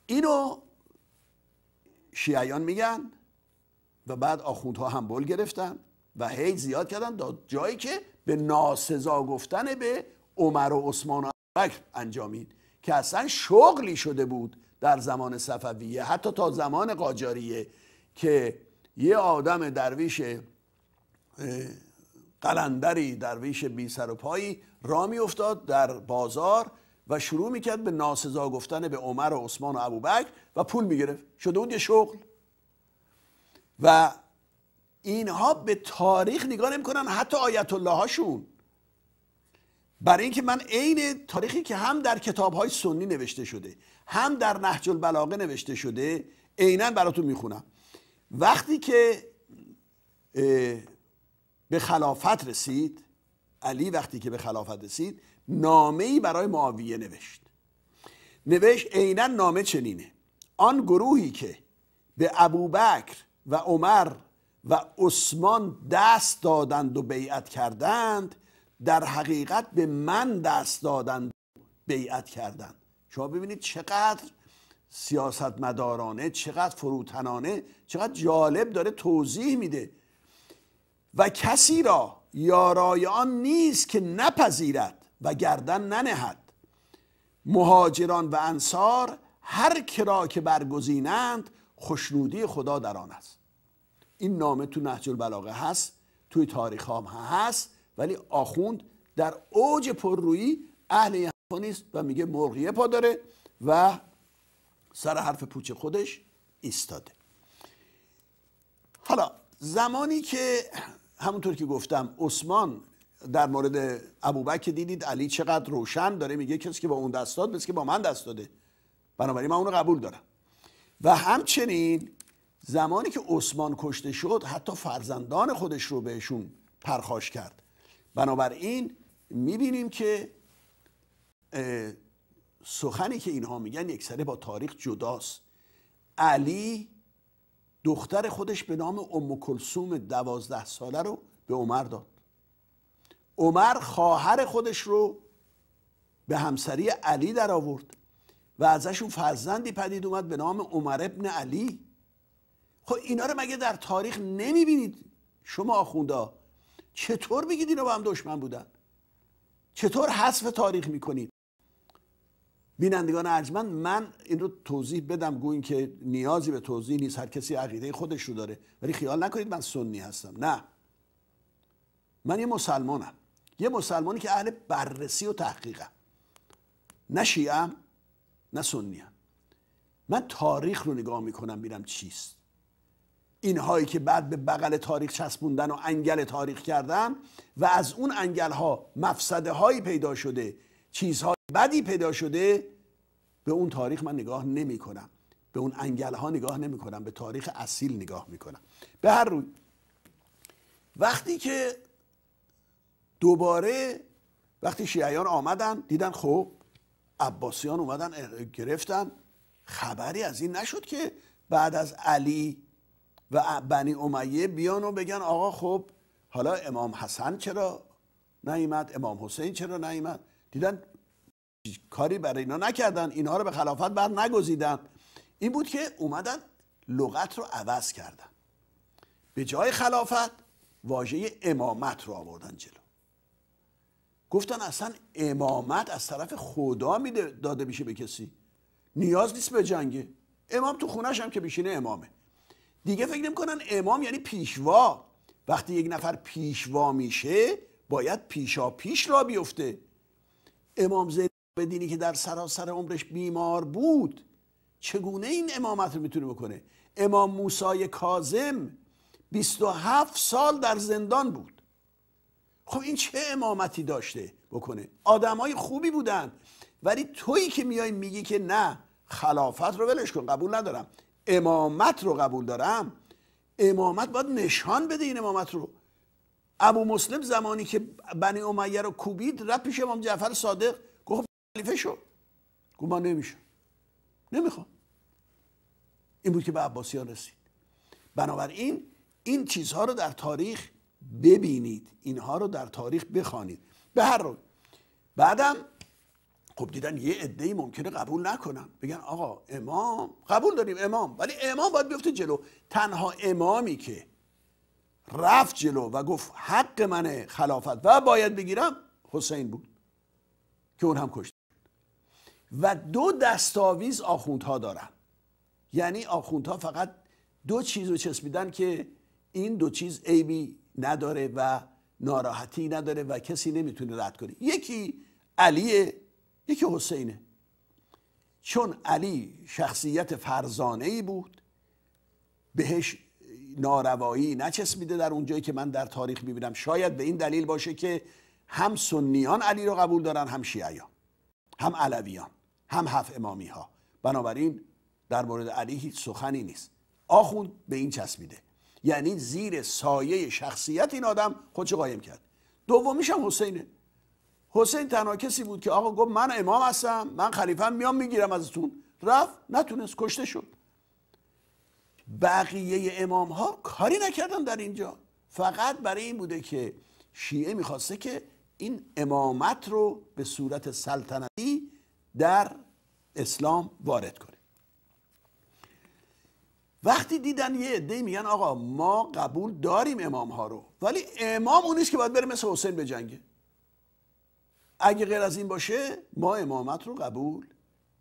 اینو شیعیان میگن و بعد آخوندها هم بل گرفتن و هی زیاد کردن تا جایی که به ناسزا گفتن به عمر و عثمان بله، انجامید که اصلا شغلی شده بود در زمان صفویه حتی تا زمان قاجاریه که یه آدم درویش قلندری درویش بی سر و پایی را می افتاد در بازار و شروع میکرد به ناسزا گفتن به عمر و عثمان و ابوبکر و پول گرفت شده بود یه شغل و اینها به تاریخ نگاه نمیکنن حتی آیت الله هاشون برای اینکه من عین تاریخی که هم در های سنی نوشته شده هم در نهج البلاغه نوشته شده عینا براتون میخونم وقتی که به خلافت رسید علی وقتی که به خلافت رسید نامه ای برای معاویه نوشت نوشت عینا نامه چنینه آن گروهی که به ابوبکر و عمر و عثمان دست دادند و بیعت کردند در حقیقت به من دست دادن بیعت کردن شما ببینید چقدر سیاستمدارانه چقدر فروتنانه چقدر جالب داره توضیح میده و کسی را یارای آن نیست که نپذیرد و گردن ننهد مهاجران و انصار هر کرا که برگزینند خوشنودی خدا در آن است این نامه تو نهج البلاغه هست توی تاریخ هم هست ولی آخوند در اوج پررویی اهل این حرفا نیست و میگه مرغیه پا داره و سر حرف پوچ خودش ایستاده حالا زمانی که همونطور که گفتم عثمان در مورد ابوبکر دیدید علی چقدر روشن داره میگه کسی که با اون دست داد که با من دست داده بنابراین من اونو قبول دارم و همچنین زمانی که عثمان کشته شد حتی فرزندان خودش رو بهشون پرخاش کرد بنابراین میبینیم که سخنی که اینها میگن سره با تاریخ جداست علی دختر خودش به نام ام کلسوم دوازده ساله رو به عمر داد عمر خواهر خودش رو به همسری علی در آورد و ازشون فرزندی پدید اومد به نام عمر ابن علی خب اینا رو مگه در تاریخ نمیبینید شما آخوندا چطور میگید اینا با هم دشمن بودن چطور حذف تاریخ میکنید بینندگان ارجمند من این رو توضیح بدم گویا که نیازی به توضیح نیست هر کسی عقیده خودش رو داره ولی خیال نکنید من سنی هستم نه من یه مسلمانم یه مسلمانی که اهل بررسی و تحقیقم نه شیعم نه سنیم من تاریخ رو نگاه میکنم ببینم چیست اینهایی که بعد به بغل تاریخ چسبوندن و انگل تاریخ کردن و از اون انگل ها مفسده هایی پیدا شده چیزهای بدی پیدا شده به اون تاریخ من نگاه نمی کنم به اون انگل ها نگاه نمی کنم به تاریخ اصیل نگاه می کنم به هر روی وقتی که دوباره وقتی شیعیان آمدن دیدن خب عباسیان اومدن گرفتن خبری از این نشد که بعد از علی و بنی امیه بیان و بگن آقا خب حالا امام حسن چرا نیامد امام حسین چرا نیامد دیدن کاری برای اینا نکردن اینها رو به خلافت بعد نگزیدن این بود که اومدن لغت رو عوض کردن به جای خلافت واژه امامت رو آوردن جلو گفتن اصلا امامت از طرف خدا میده داده میشه به کسی نیاز نیست به جنگه امام تو خونش هم که بیشینه امامه دیگه فکر میکنن امام یعنی پیشوا وقتی یک نفر پیشوا میشه باید پیشا پیش را بیفته امام زید به دینی که در سراسر عمرش بیمار بود چگونه این امامت رو میتونه بکنه امام موسای کازم 27 سال در زندان بود خب این چه امامتی داشته بکنه های خوبی بودن ولی تویی که میای میگی که نه خلافت رو ولش کن قبول ندارم امامت رو قبول دارم امامت باید نشان بده این امامت رو ابو مسلم زمانی که بنی امیه رو کوبید رفت پیش امام جعفر صادق گفت خلیفه شو گفت نمیشه نمیخوام این بود که به عباسیان رسید بنابراین این چیزها رو در تاریخ ببینید اینها رو در تاریخ بخوانید به هر رو بعدم خب دیدن یه عده‌ای ممکنه قبول نکنن بگن آقا امام قبول داریم امام ولی امام باید بیفته جلو تنها امامی که رفت جلو و گفت حق منه خلافت و باید بگیرم حسین بود که اون هم کشت و دو دستاویز آخوندها دارن یعنی آخوندها فقط دو چیز رو چسبیدن که این دو چیز عیبی نداره و ناراحتی نداره و کسی نمیتونه رد کنه یکی علیه یکی حسینه چون علی شخصیت فرزانه ای بود بهش ناروایی نچسبیده در اونجایی که من در تاریخ میبینم شاید به این دلیل باشه که هم سنیان علی رو قبول دارن هم شیعیان هم علویان هم هفت امامی ها بنابراین در مورد علی هیچ سخنی نیست آخوند به این چسبیده یعنی زیر سایه شخصیت این آدم خودش قایم کرد دومیشم حسینه حسین تنها کسی بود که آقا گفت من امام هستم من خلیفه میام میگیرم ازتون رفت نتونست کشته شد بقیه امام ها کاری نکردن در اینجا فقط برای این بوده که شیعه میخواسته که این امامت رو به صورت سلطنتی در اسلام وارد کنه وقتی دیدن یه عده میگن آقا ما قبول داریم امام ها رو ولی امام اونیست که باید بره مثل حسین به جنگه اگه غیر از این باشه ما امامت رو قبول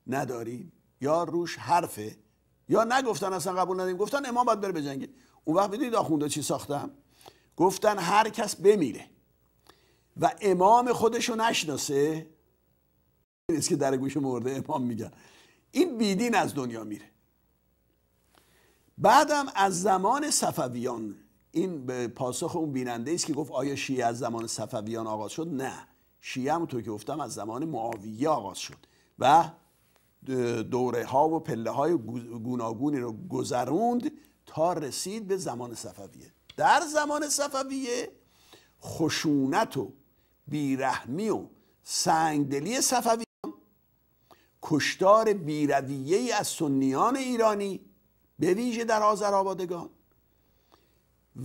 نداریم یا روش حرفه یا نگفتن اصلا قبول نداریم گفتن امام باید بره بجنگه اون وقت میدونید آخونده چی ساختم گفتن هر کس بمیره و امام خودشو نشناسه نیست که در گوش مرده امام میگن این بیدین از دنیا میره بعدم از زمان صفویان این به پاسخ اون بیننده است که گفت آیا شیعه از زمان صفویان آغاز شد نه شیعه تو که گفتم از زمان معاویه آغاز شد و دوره ها و پله های گوناگونی رو گذروند تا رسید به زمان صفویه در زمان صفویه خشونت و بیرحمی و سنگدلی صفویان کشتار بیرویه از سنیان ایرانی به ویژه در آبادگان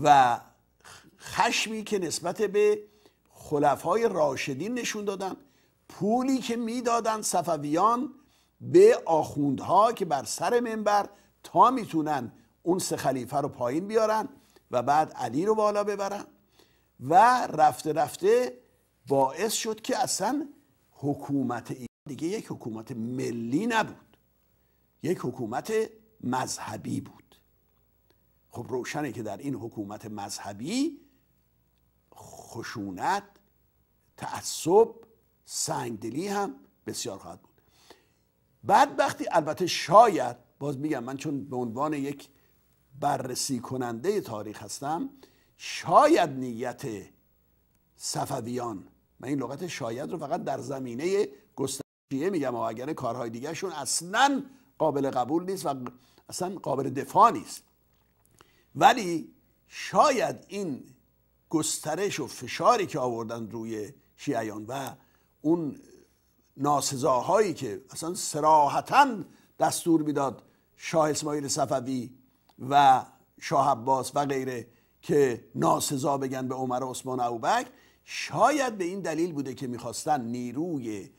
و خشمی که نسبت به خلفای راشدین نشون دادن پولی که میدادن صفویان به آخوندها که بر سر منبر تا میتونن اون سه خلیفه رو پایین بیارن و بعد علی رو بالا ببرن و رفته رفته باعث شد که اصلا حکومت ایران دیگه یک حکومت ملی نبود یک حکومت مذهبی بود خب روشنه که در این حکومت مذهبی خشونت تعصب سنگدلی هم بسیار خواهد بود بعد وقتی البته شاید باز میگم من چون به عنوان یک بررسی کننده تاریخ هستم شاید نیت صفویان من این لغت شاید رو فقط در زمینه گسترشیه میگم و اگر کارهای دیگرشون اصلا قابل قبول نیست و اصلا قابل دفاع نیست ولی شاید این گسترش و فشاری که آوردن روی شیعیان و اون ناسزاهایی که اصلا سراحتا دستور میداد شاه اسماعیل صفوی و شاه عباس و غیره که ناسزا بگن به عمر و عثمان اوبک شاید به این دلیل بوده که میخواستن نیروی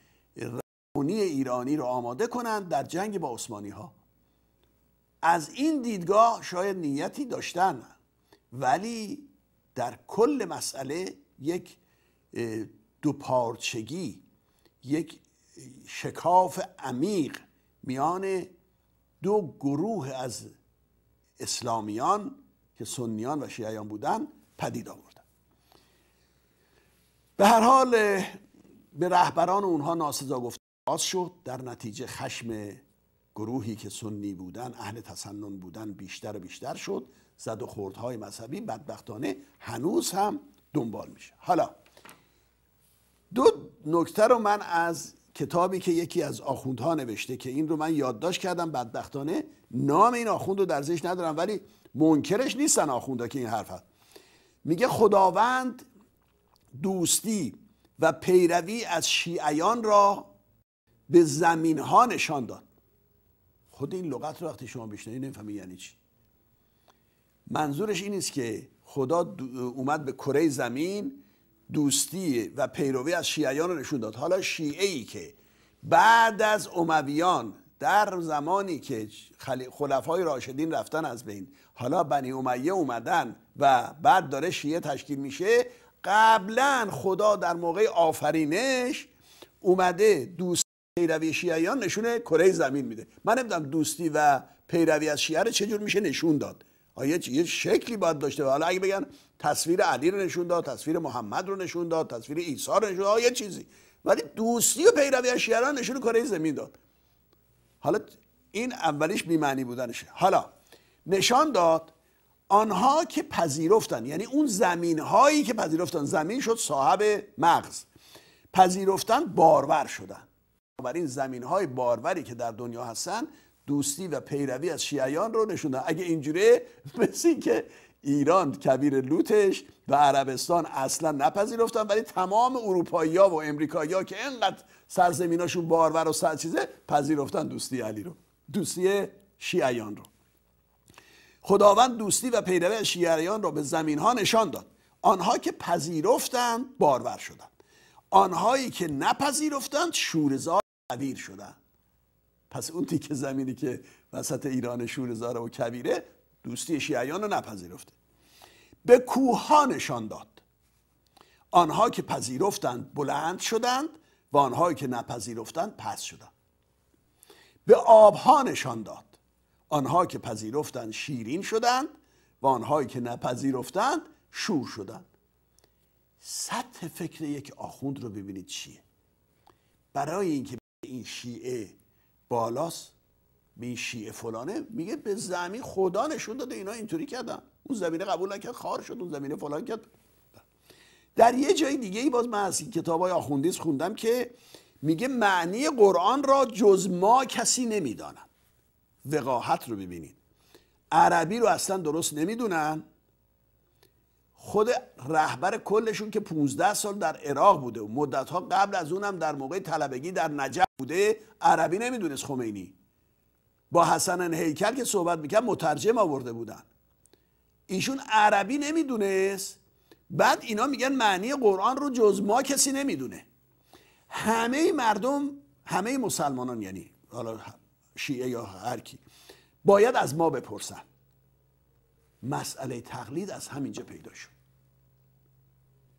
رونی ایرانی رو آماده کنند در جنگ با عثمانی ها از این دیدگاه شاید نیتی داشتن ولی در کل مسئله یک دو پارچگی یک شکاف عمیق میان دو گروه از اسلامیان که سنیان و شیعیان بودند پدید آوردن به هر حال به رهبران اونها ناسزا گفت باز شد در نتیجه خشم گروهی که سنی بودن اهل تسنن بودن بیشتر و بیشتر شد زد و خوردهای مذهبی بدبختانه هنوز هم دنبال میشه حالا دو نکته رو من از کتابی که یکی از آخوندها نوشته که این رو من یادداشت کردم بدبختانه نام این آخوند رو در ذهن ندارم ولی منکرش نیستن آخوندها که این حرف هست میگه خداوند دوستی و پیروی از شیعیان را به زمین ها نشان داد خود این لغت رو وقتی شما بشنوید نمیفهمی یعنی چی منظورش این نیست که خدا اومد به کره زمین دوستی و پیروی از شیعیان رو نشون داد حالا شیعه ای که بعد از امویان در زمانی که خلفای راشدین رفتن از بین حالا بنی امیه اومدن و بعد داره شیعه تشکیل میشه قبلا خدا در موقع آفرینش اومده دوستی پیروی شیعیان نشونه کره زمین میده من نمیدونم دوستی و پیروی از شیعه چجور میشه نشون داد یه, شکلی باید داشته حالا اگه بگن تصویر علی رو نشون داد تصویر محمد رو نشون داد تصویر عیسی رو نشون داد یه چیزی ولی دوستی و پیروی از نشون کره زمین داد حالا این اولیش بیمعنی بودنشه حالا نشان داد آنها که پذیرفتن یعنی اون زمین هایی که پذیرفتن زمین شد صاحب مغز پذیرفتن بارور شدن این زمین های باروری که در دنیا هستن دوستی و پیروی از شیعیان رو نشوندن اگه اینجوره مثل که ایران کبیر لوتش و عربستان اصلا نپذیرفتن ولی تمام اروپایی ها و امریکایی ها که انقدر سرزمیناشون بارور و سر چیزه پذیرفتن دوستی علی رو دوستی شیعیان رو خداوند دوستی و پیروی شیعیان رو به زمین ها نشان داد آنها که پذیرفتند بارور شدن آنهایی که نپذیرفتند شورزار قویر شدن پس اون تیکه زمینی که وسط ایران شورزاره و کبیره دوستی شیعیان رو نپذیرفته به کوه نشان داد آنها که پذیرفتند بلند شدند و آنهایی که نپذیرفتند پس شدند به آبها نشان داد آنها که پذیرفتند شیرین شدند و آنهایی که نپذیرفتند شور شدند سطح فکر یک آخوند رو ببینید چیه برای اینکه این شیعه بالاست به این شیعه فلانه میگه به زمین خدا نشون داده اینا اینطوری کردن اون زمینه قبول نکرد خار شد اون زمینه فلان کرد در یه جای دیگه ای باز من از این کتاب های آخوندیس خوندم که میگه معنی قرآن را جز ما کسی نمیدانم وقاحت رو ببینید عربی رو اصلا درست نمیدونن خود رهبر کلشون که 15 سال در عراق بوده و مدت ها قبل از اونم در موقع طلبگی در نجف بوده عربی نمیدونست خمینی با حسن هیکل که صحبت میکرد مترجم آورده بودن ایشون عربی نمیدونست بعد اینا میگن معنی قرآن رو جز ما کسی نمیدونه همه مردم همه مسلمانان یعنی حالا شیعه یا هر کی باید از ما بپرسن مسئله تقلید از همینجا پیدا شد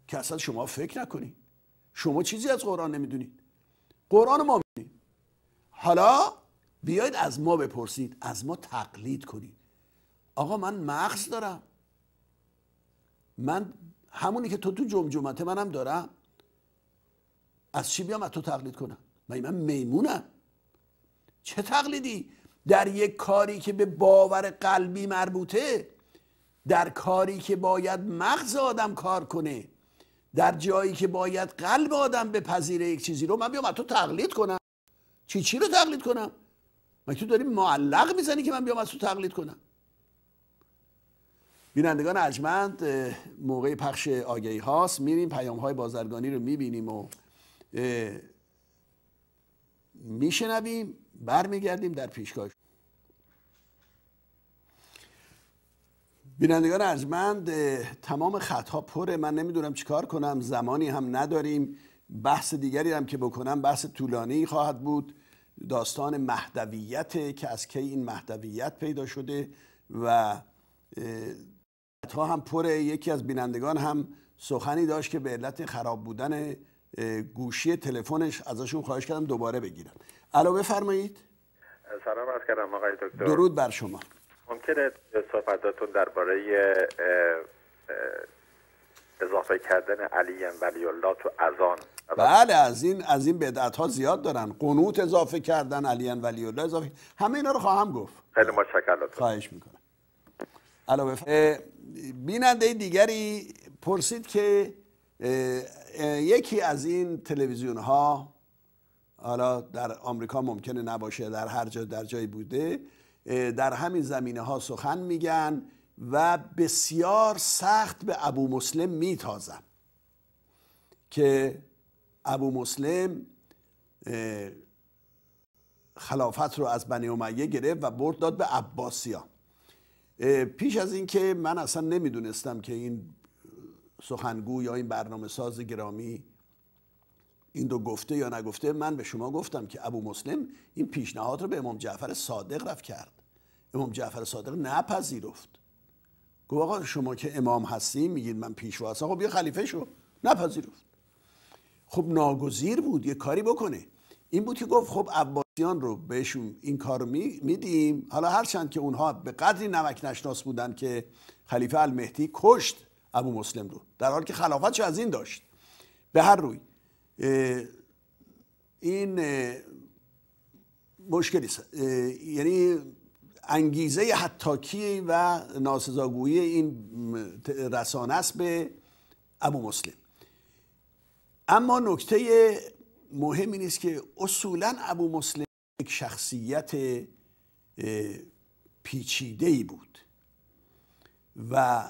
که اصلا شما فکر نکنید شما چیزی از قرآن نمیدونید قرآن ما میدونید حالا بیاید از ما بپرسید از ما تقلید کنید آقا من مغز دارم من همونی که تو تو جمجمت منم دارم از چی بیام از تو تقلید کنم من من میمونم چه تقلیدی در یک کاری که به باور قلبی مربوطه در کاری که باید مغز آدم کار کنه در جایی که باید قلب آدم به بپذیره یک چیزی رو من بیام از تو تقلید کنم چی چی رو تقلید کنم من تو داری معلق میزنی که من بیام از تو تقلید کنم بینندگان عجمند موقع پخش آگهی هاست میریم پیام های بازرگانی رو میبینیم و میشنویم برمیگردیم در پیشگاه بینندگان ارجمند تمام خطها پره من نمیدونم چیکار کنم زمانی هم نداریم بحث دیگری هم که بکنم بحث طولانی خواهد بود داستان مهدویت که از کی این مهدویت پیدا شده و ها هم پره یکی از بینندگان هم سخنی داشت که به علت خراب بودن گوشی تلفنش ازشون خواهش کردم دوباره بگیرم علاوه بفرمایید سلام از آقای دکتر درود بر شما ممکنه صحبتاتون درباره اضافه کردن علی ولی الله تو اذان بله از این از این بدعت ها زیاد دارن قنوت اضافه کردن علی ولی الله اضافه همه اینا رو خواهم گفت خیلی متشکرم خواهش میکنم علاوه بیننده دیگری پرسید که یکی از این تلویزیون ها حالا در آمریکا ممکنه نباشه در هر جا در جایی بوده در همین زمینه ها سخن میگن و بسیار سخت به ابو مسلم میتازن که ابو مسلم خلافت رو از بنی امیه گرفت و برد داد به عباسیا پیش از اینکه من اصلا نمیدونستم که این سخنگو یا این برنامه ساز گرامی این دو گفته یا نگفته من به شما گفتم که ابو مسلم این پیشنهاد رو به امام جعفر صادق رفت کرد امام جعفر صادق نپذیرفت گفت آقا شما که امام هستی میگید من پیشوا هستم خب یه خلیفه شو نپذیرفت خب ناگزیر بود یه کاری بکنه این بود که گفت خب عباسیان رو بهشون این کار میدیم حالا هرچند که اونها به قدری نمک نشناس بودن که خلیفه المهدی کشت ابو مسلم رو در حال که خلافتش از این داشت به هر روی این مشکلی یعنی انگیزه حتاکی و ناسزاگویی این رسانه است به ابو مسلم اما نکته مهم این است که اصولا ابو مسلم یک شخصیت پیچیده ای بود و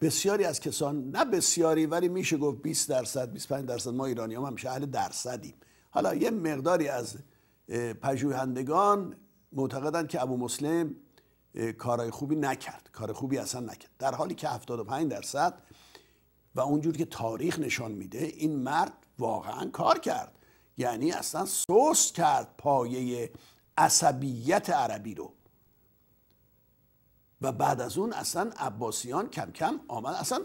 بسیاری از کسان نه بسیاری ولی میشه گفت 20 درصد 25 درصد ما ایرانی هم همیشه اهل درصدیم حالا یه مقداری از پژوهندگان معتقدند که ابو مسلم کارهای خوبی نکرد کار خوبی اصلا نکرد در حالی که 75 درصد و اونجور که تاریخ نشان میده این مرد واقعا کار کرد یعنی اصلا سوس کرد پایه عصبیت عربی رو و بعد از اون اصلا عباسیان کم کم آمد اصلا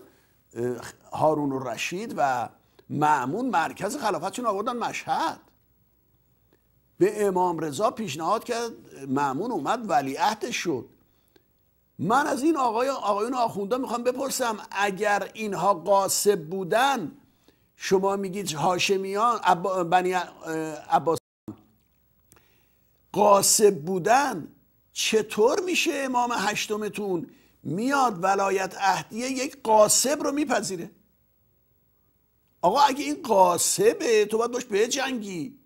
هارون و رشید و معمون مرکز خلافتشون آوردن مشهد به امام رضا پیشنهاد کرد معمون اومد ولیعهدش شد من از این آقای آقایون آخونده میخوام بپرسم اگر اینها قاسب بودن شما میگید هاشمیان عب... بنی عباس قاسب بودن چطور میشه امام هشتمتون میاد ولایت اهدیه یک قاسب رو میپذیره آقا اگه این قاسبه تو باید باش جنگی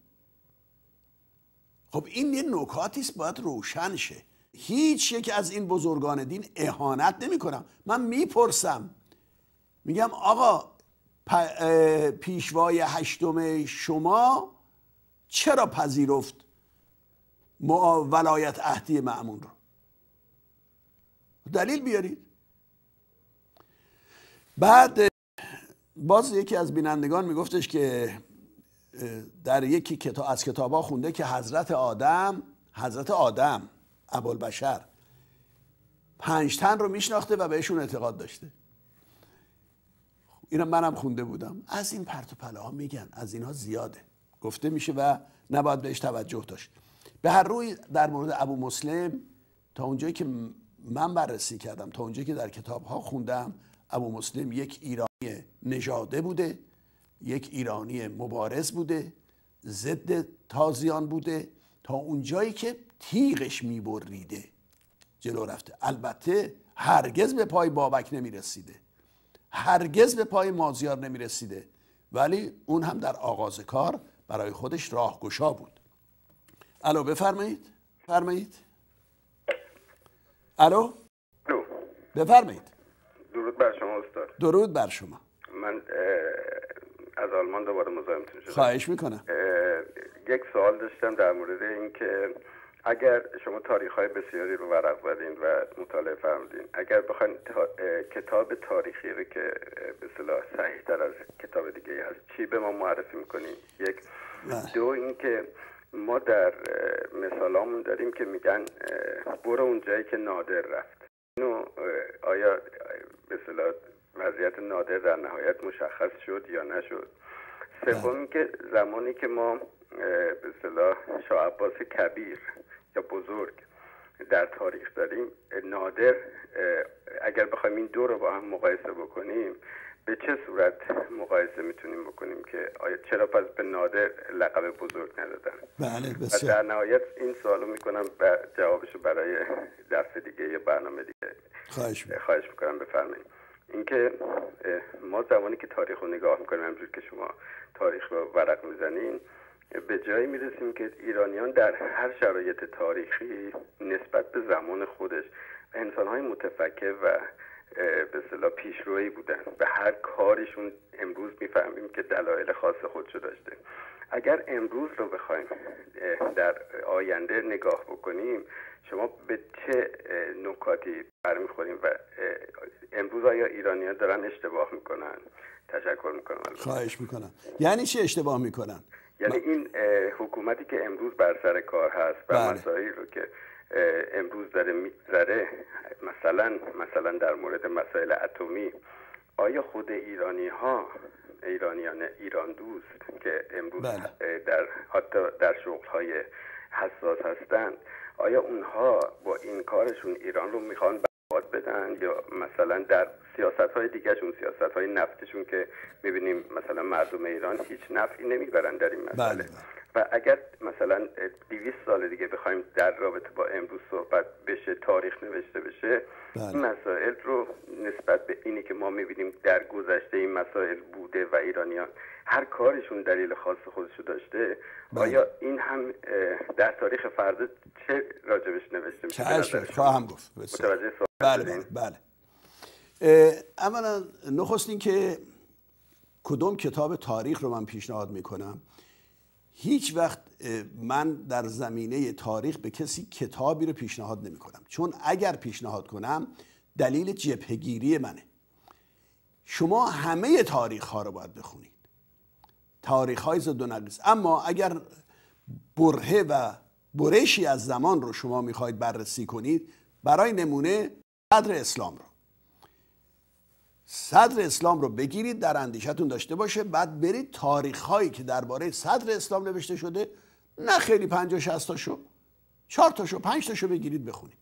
خب این یه نکاتی باید روشن شه هیچ یک از این بزرگان دین اهانت نمی کنم من میپرسم میگم آقا پیشوای هشتم شما چرا پذیرفت ولایت عهدی معمون رو دلیل بیارید بعد باز یکی از بینندگان میگفتش که در یکی کتاب از کتابا خونده که حضرت آدم حضرت آدم ابوالبشر پنج تن رو میشناخته و بهشون اعتقاد داشته اینا منم خونده بودم از این پرت و پلاها میگن از اینها زیاده گفته میشه و نباید بهش توجه داشت به هر روی در مورد ابو مسلم تا اونجایی که من بررسی کردم تا اونجایی که در کتاب ها خوندم ابو مسلم یک ایرانی نژاده بوده یک ایرانی مبارز بوده ضد تازیان بوده تا اونجایی که تیغش میبریده جلو رفته البته هرگز به پای بابک نمیرسیده هرگز به پای مازیار نمیرسیده ولی اون هم در آغاز کار برای خودش راهگشا بود الو بفرمایید فرمایید الو بفرمایید درود بر شما استاد درود بر شما من از آلمان دوباره مزاحمتون شدم خواهش میکنم یک سوال داشتم در مورد اینکه اگر شما تاریخ های بسیاری رو ورق زدین و مطالعه فرمودین اگر بخواین کتاب تاریخی رو که به صلاح صحیح از کتاب دیگه هست چی به ما معرفی میکنین یک بله. دو اینکه ما در مثالامون داریم که میگن برو اون جایی که نادر رفت اینو آیا به وضعیت نادر در نهایت مشخص شد یا نشد سوم که زمانی که ما به صلاح شاه کبیر یا بزرگ در تاریخ داریم نادر اگر بخوایم این دو رو با هم مقایسه بکنیم به چه صورت مقایسه میتونیم بکنیم که آیا چرا پس به نادر لقب بزرگ ندادن بله بسیار در نهایت این سوالو میکنم و جوابشو برای درس دیگه یا برنامه دیگه خواهش, خواهش میکنم بفرمایید اینکه ما زمانی که تاریخ رو نگاه میکنیم همجور که شما تاریخ رو ورق میزنین به جایی میرسیم که ایرانیان در هر شرایط تاریخی نسبت به زمان خودش انسان های متفکر و به صلاح پیشرویی بودن به هر کارشون امروز میفهمیم که دلایل خاص خودشو داشته اگر امروز رو بخوایم در آینده نگاه بکنیم شما به چه نکاتی برمیخوریم و امروز آیا ایرانیان دارن اشتباه میکنن تشکر میکنم خواهش میکنم یعنی چی اشتباه میکنن یعنی این حکومتی که امروز بر سر کار هست و بله. رو که امروز داره میگذره مثلا مثلا در مورد مسائل اتمی آیا خود ایرانی ها ایرانیان ایران دوست که امروز بله. در حتی در شغل های حساس هستند آیا اونها با این کارشون ایران رو میخوان باد بدن یا مثلا در سیاست های شون سیاست های نفتشون که میبینیم مثلا مردم ایران هیچ نفعی نمیبرن در این مسئله بله. بله. و اگر مثلا 200 سال دیگه بخوایم در رابطه با امروز صحبت بشه تاریخ نوشته بشه بله. این مسائل رو نسبت به اینی که ما میبینیم در گذشته این مسائل بوده و ایرانیان هر کارشون دلیل خاص خودشو داشته بله. آیا این هم در تاریخ فردا چه راجبش نوشته میشه چشم خواهم گفت بله،, بله, بله. اولا نخست این که کدوم کتاب تاریخ رو من پیشنهاد میکنم هیچ وقت من در زمینه تاریخ به کسی کتابی رو پیشنهاد نمی کنم چون اگر پیشنهاد کنم دلیل جبهگیری منه شما همه تاریخ ها رو باید بخونید تاریخ های زد اما اگر برهه و برشی از زمان رو شما میخواید بررسی کنید برای نمونه قدر اسلام رو صدر اسلام رو بگیرید در اندیشتون داشته باشه بعد برید تاریخ هایی که درباره صدر اسلام نوشته شده نه خیلی 50 60 تاشو 4 تاشو 5 تاشو بگیرید بخونید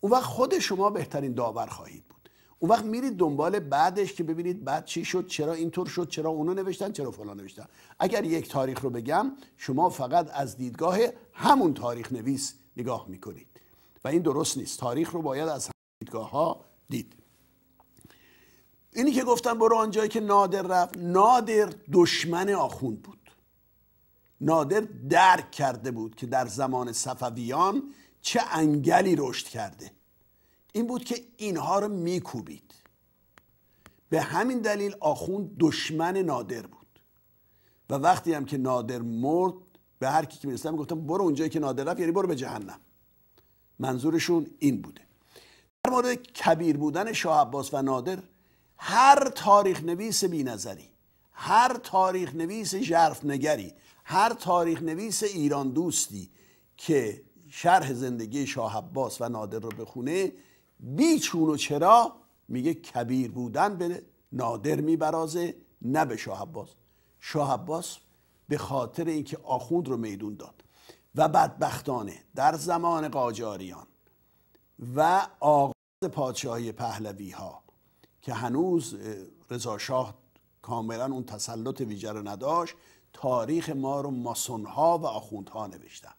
اون وقت خود شما بهترین داور خواهید بود اون وقت میرید دنبال بعدش که ببینید بعد چی شد چرا اینطور شد چرا اونو نوشتن چرا فلان نوشتن اگر یک تاریخ رو بگم شما فقط از دیدگاه همون تاریخ نویس نگاه میکنید و این درست نیست تاریخ رو باید از دیدگاه ها دید اینی که گفتم برو آنجایی که نادر رفت نادر دشمن آخوند بود نادر درک کرده بود که در زمان صفویان چه انگلی رشد کرده این بود که اینها رو میکوبید به همین دلیل آخوند دشمن نادر بود و وقتی هم که نادر مرد به هر کی که میرسیدم گفتم برو اونجایی که نادر رفت یعنی برو به جهنم منظورشون این بوده در مورد کبیر بودن شاه عباس و نادر هر تاریخ نویس نظری هر تاریخ نویس جرف نگری هر تاریخ نویس ایران دوستی که شرح زندگی شاه عباس و نادر رو بخونه چون و چرا میگه کبیر بودن به نادر میبرازه نه به شاه عباس شاه عباس به خاطر اینکه آخوند رو میدون داد و بدبختانه در زمان قاجاریان و آغاز پادشاهی پهلوی ها که هنوز رضا شاه کاملا اون تسلط ویژه رو نداشت تاریخ ما رو ماسونها و ها نوشتن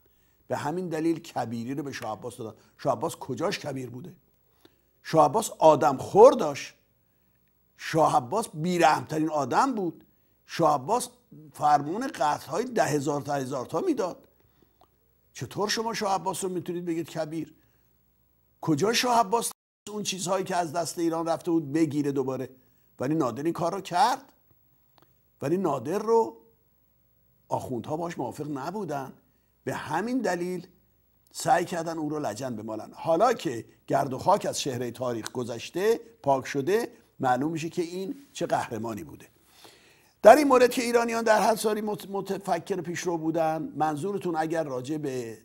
به همین دلیل کبیری رو به شاه عباس دادن شاه عباس کجاش کبیر بوده شاه عباس آدم خور داشت شاه عباس بیرحمترین آدم بود شاه عباس فرمون قتل های ده هزار تا هزار تا میداد چطور شما شاه عباس رو میتونید بگید کبیر کجا شاه عباس اون چیزهایی که از دست ایران رفته بود بگیره دوباره ولی نادر این کار رو کرد ولی نادر رو آخوندها باش موافق نبودن به همین دلیل سعی کردن او رو لجن بمالن حالا که گرد و خاک از چهره تاریخ گذشته پاک شده معلوم میشه که این چه قهرمانی بوده در این مورد که ایرانیان در هر سالی متفکر پیشرو بودن منظورتون اگر راجع به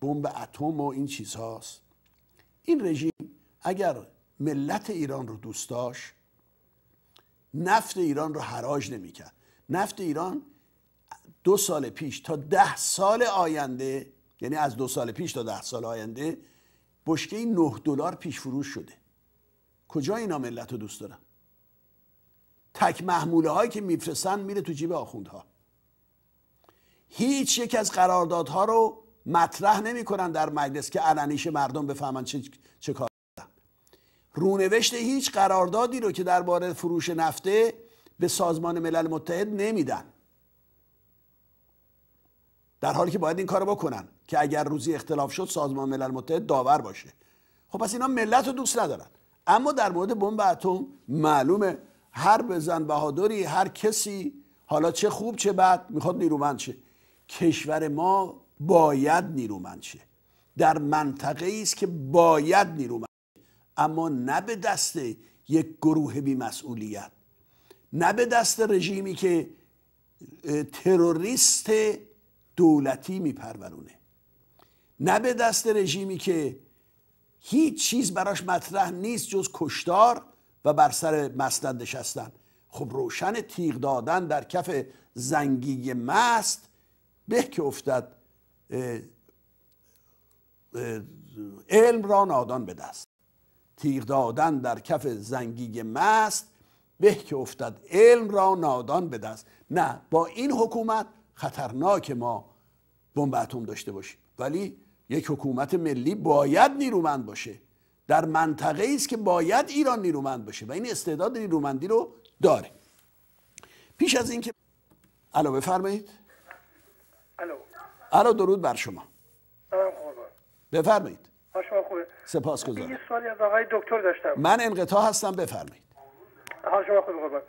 بمب اتم و این چیزهاست این رژیم اگر ملت ایران رو دوست داشت نفت ایران رو حراج نمیکرد نفت ایران دو سال پیش تا ده سال آینده یعنی از دو سال پیش تا ده سال آینده بشکه 9 دلار پیش فروش شده کجا اینا ملت رو دوست دارن تک محموله هایی که میفرستن میره تو جیب آخوندها هیچ یک از قراردادها رو مطرح نمیکنن در مجلس که علنیش مردم بفهمن چه, چه کار رونوشت هیچ قراردادی رو که درباره فروش نفته به سازمان ملل متحد نمیدن در حالی که باید این کارو بکنن که اگر روزی اختلاف شد سازمان ملل متحد داور باشه خب پس اینا ملت رو دوست ندارن اما در مورد بمب اتم معلومه هر بزن بهادری هر کسی حالا چه خوب چه بد میخواد نیرومند شه کشور ما باید نیرومند شه در منطقه ای است که باید نیرومند اما نه به دست یک گروه بیمسئولیت نه به دست رژیمی که تروریست دولتی میپرورونه نه به دست رژیمی که هیچ چیز براش مطرح نیست جز کشتار و بر سر مسند نشستن خب روشن تیغ دادن در کف زنگی مست به که افتد علم را نادان به دست تیغ دادن در کف زنگی مست به که افتد علم را نادان به دست نه با این حکومت خطرناک ما بمب اتم داشته باشیم ولی یک حکومت ملی باید نیرومند باشه در منطقه ای است که باید ایران نیرومند باشه و این استعداد نیرومندی رو داره پیش از اینکه الو بفرمایید الو الو درود بر شما بفرمایید سپاس گذارم یه سوالی از آقای دکتر داشتم من انقطاع هستم بفرمایید حال شما خوبه قربان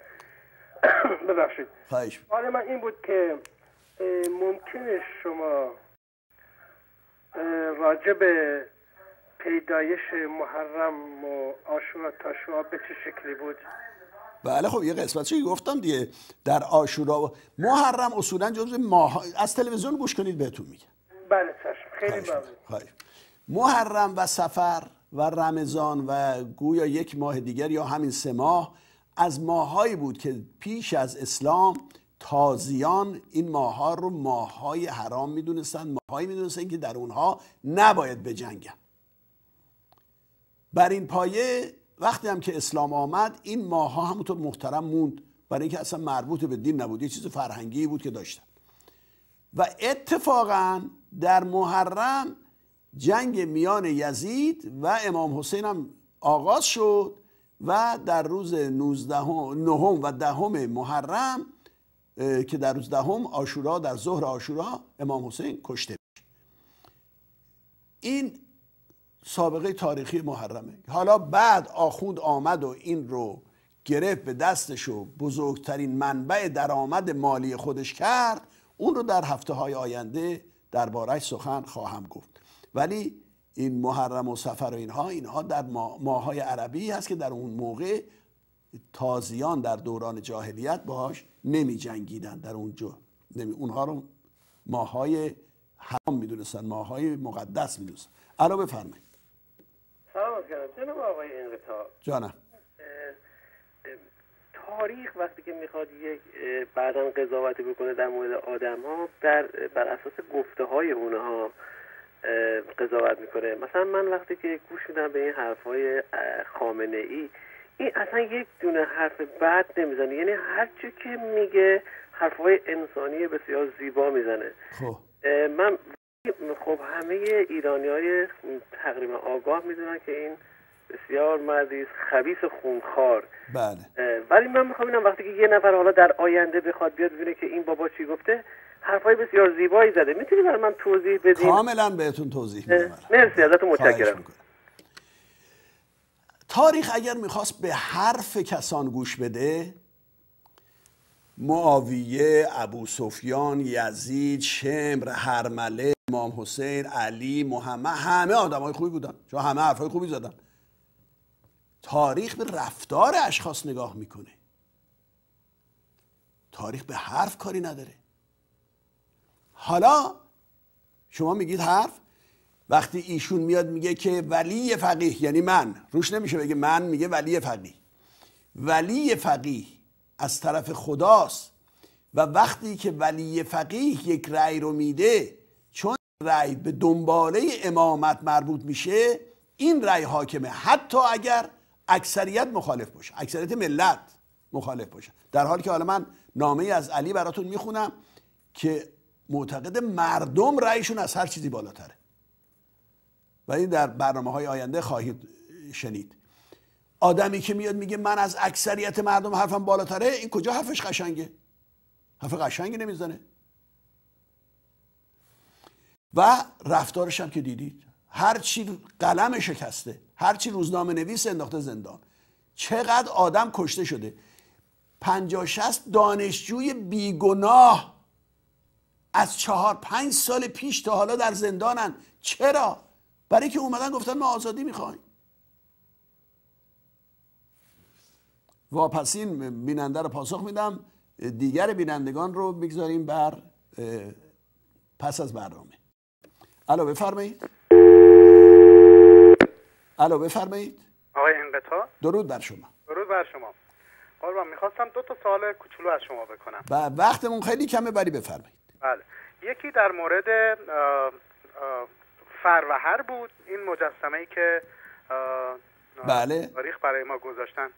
خب. ببخشید خواهش من این بود که ممکنه شما راجع به پیدایش محرم و آشورا تاشورا به چه شکلی بود بله خب یه قسمت چی گفتم دیگه در آشورا محرم اصولا جزء ماه از تلویزیون گوش کنید بهتون میگه بله چشم خیلی ممنون محرم و سفر و رمضان و گویا یک ماه دیگر یا همین سه ماه از ماهایی بود که پیش از اسلام تازیان این ماها رو ماهای حرام میدونستن ماهایی میدونستن که در اونها نباید بجنگن بر این پایه وقتی هم که اسلام آمد این ماها همونطور محترم موند برای اینکه اصلا مربوط به دین نبود یه چیز فرهنگی بود که داشتن و اتفاقا در محرم جنگ میان یزید و امام حسین هم آغاز شد و در روز نهم و دهم محرم که در روز دهم آشورا در ظهر آشورا امام حسین کشته میشه این سابقه تاریخی محرمه حالا بعد آخوند آمد و این رو گرفت به دستش و بزرگترین منبع درآمد مالی خودش کرد اون رو در هفته های آینده دربارهش سخن خواهم گفت ولی این محرم و سفر و اینها اینها در های عربی هست که در اون موقع تازیان در دوران جاهلیت باش نمی جنگیدن در اونجا نمی اونها رو های حرام می دونستن های مقدس می دونستن الان بفرمایید سلام کردم جناب آقای انقطاع جانم تاریخ وقتی که میخواد یک بعدا قضاوت بکنه در مورد آدم ها در بر اساس گفته های اونها قضاوت میکنه مثلا من وقتی که گوش میدم به این های خامنه ای این اصلا یک دونه حرف بد نمیزنه یعنی هرچی که میگه های انسانی بسیار زیبا میزنه خب من خب همه ایرانی های تقریبا آگاه میدونن که این بسیار مردی خبیس خونخوار بله ولی من میخوام اینم وقتی که یه نفر حالا در آینده بخواد بیاد ببینه که این بابا چی گفته حرفای بسیار زیبایی زده میتونی برای من توضیح بدین؟ کاملا بهتون توضیح میدم مرسی ازتون متشکرم تاریخ اگر میخواست به حرف کسان گوش بده معاویه، ابو سفیان، یزید، شمر، هرمله، امام حسین، علی، محمد همه آدم های خوبی بودن چون همه حرف خوبی زدن تاریخ به رفتار اشخاص نگاه میکنه تاریخ به حرف کاری نداره حالا شما میگید حرف وقتی ایشون میاد میگه که ولی فقیه یعنی من روش نمیشه بگه من میگه ولی فقیه ولی فقیه از طرف خداست و وقتی که ولی فقیه یک رأی رو میده چون رأی به دنباله امامت مربوط میشه این رأی حاکمه حتی اگر اکثریت مخالف باشه اکثریت ملت مخالف باشه در حالی که حالا من نامه از علی براتون میخونم که معتقد مردم رأیشون از هر چیزی بالاتره و این در برنامه های آینده خواهید شنید آدمی که میاد میگه من از اکثریت مردم حرفم بالاتره این کجا حرفش قشنگه حرف قشنگی نمیزنه و رفتارش هم که دیدید هر چی قلم شکسته هر چی روزنامه نویس انداخته زندان چقدر آدم کشته شده پنجا شست دانشجوی بیگناه از چهار پنج سال پیش تا حالا در زندانن چرا برای که اومدن گفتن ما آزادی میخوایم واپسین بیننده رو پاسخ میدم دیگر بینندگان رو بگذاریم بر پس از برنامه الو بفرمایید الو بفرمایید آقای انقطا درود بر شما درود بر شما قربان میخواستم دو تا سال کوچولو از شما بکنم و وقتمون خیلی کمه بری بفرمایید بله یکی در مورد فروهر بود این مجسمه ای که بله. تاریخ برای ما گذاشتن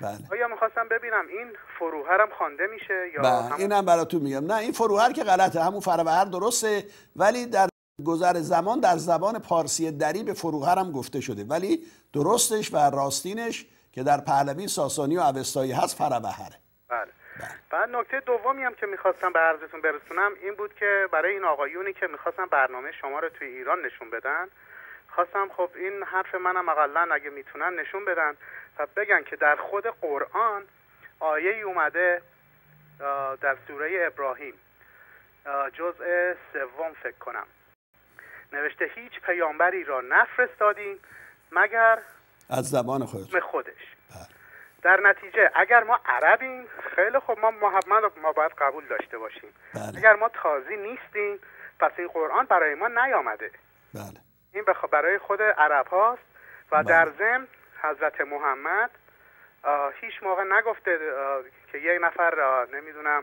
بله. آیا میخواستم ببینم این فروهر هم خوانده میشه یا بله. هم... اینم براتون میگم نه این فروهر که غلطه همون فروهر درسته ولی در گذر زمان در زبان پارسی دری به فروهر هم گفته شده ولی درستش و راستینش که در پهلوی ساسانی و اوستایی هست فروهره بله. بله بعد نکته دومی هم که میخواستم به عرضتون برسونم این بود که برای این آقایونی که میخواستم برنامه شما رو توی ایران نشون بدن خواستم خب این حرف منم اقلا اگه میتونن نشون بدن و بگن که در خود قرآن آیه اومده در سوره ابراهیم جزء سوم فکر کنم نوشته هیچ پیامبری را نفرستادیم مگر از زبان خودش خودش بله. در نتیجه اگر ما عربیم خیلی خب ما محمد ما باید قبول داشته باشیم بله. اگر ما تازی نیستیم پس این قرآن برای ما نیامده بله. این بخ... برای خود عرب هاست و بله. در ضمن حضرت محمد هیچ موقع نگفته که یک نفر نمیدونم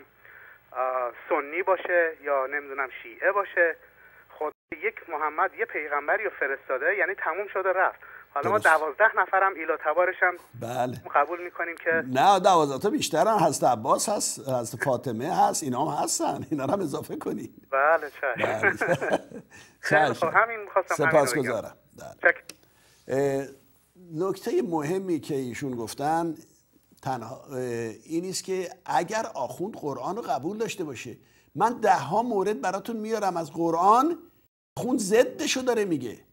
سنی باشه یا نمیدونم شیعه باشه خود یک محمد یه پیغمبری رو فرستاده یعنی تموم شده رفت حالا ما دوازده نفرم ایلا تبارش هم بله. قبول میکنیم که نه دوازده تا بیشتر هم هست عباس هست هست فاطمه هست اینا هم هستن اینا هم اضافه کنی بله چشم بله. همین میخواستم سپاس همین گذارم بله. نکته مهمی که ایشون گفتن تنها این که اگر آخوند قرآن رو قبول داشته باشه من ده ها مورد براتون میارم از قرآن خون رو داره میگه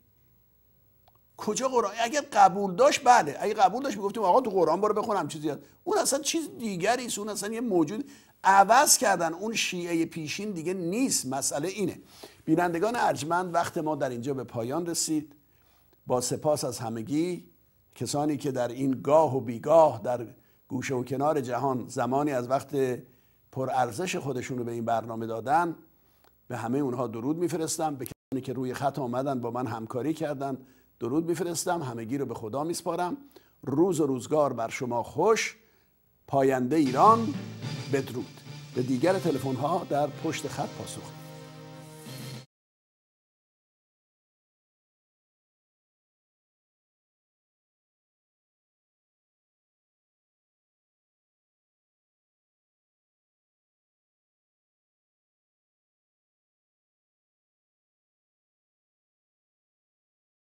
کجا قرآن اگر قبول داشت بله اگه قبول داشت میگفتیم آقا تو قرآن برو بخونم چیزی هست اون اصلا چیز دیگری است اون اصلا یه موجود عوض کردن اون شیعه پیشین دیگه نیست مسئله اینه بینندگان ارجمند وقت ما در اینجا به پایان رسید با سپاس از همگی کسانی که در این گاه و بیگاه در گوشه و کنار جهان زمانی از وقت پرارزش خودشون رو به این برنامه دادن به همه اونها درود میفرستم به کسانی که روی خط آمدن با من همکاری کردند درود میفرستم همگی رو به خدا میسپارم روز و روزگار بر شما خوش پاینده ایران بدرود به دیگر تلفن ها در پشت خط پاسخ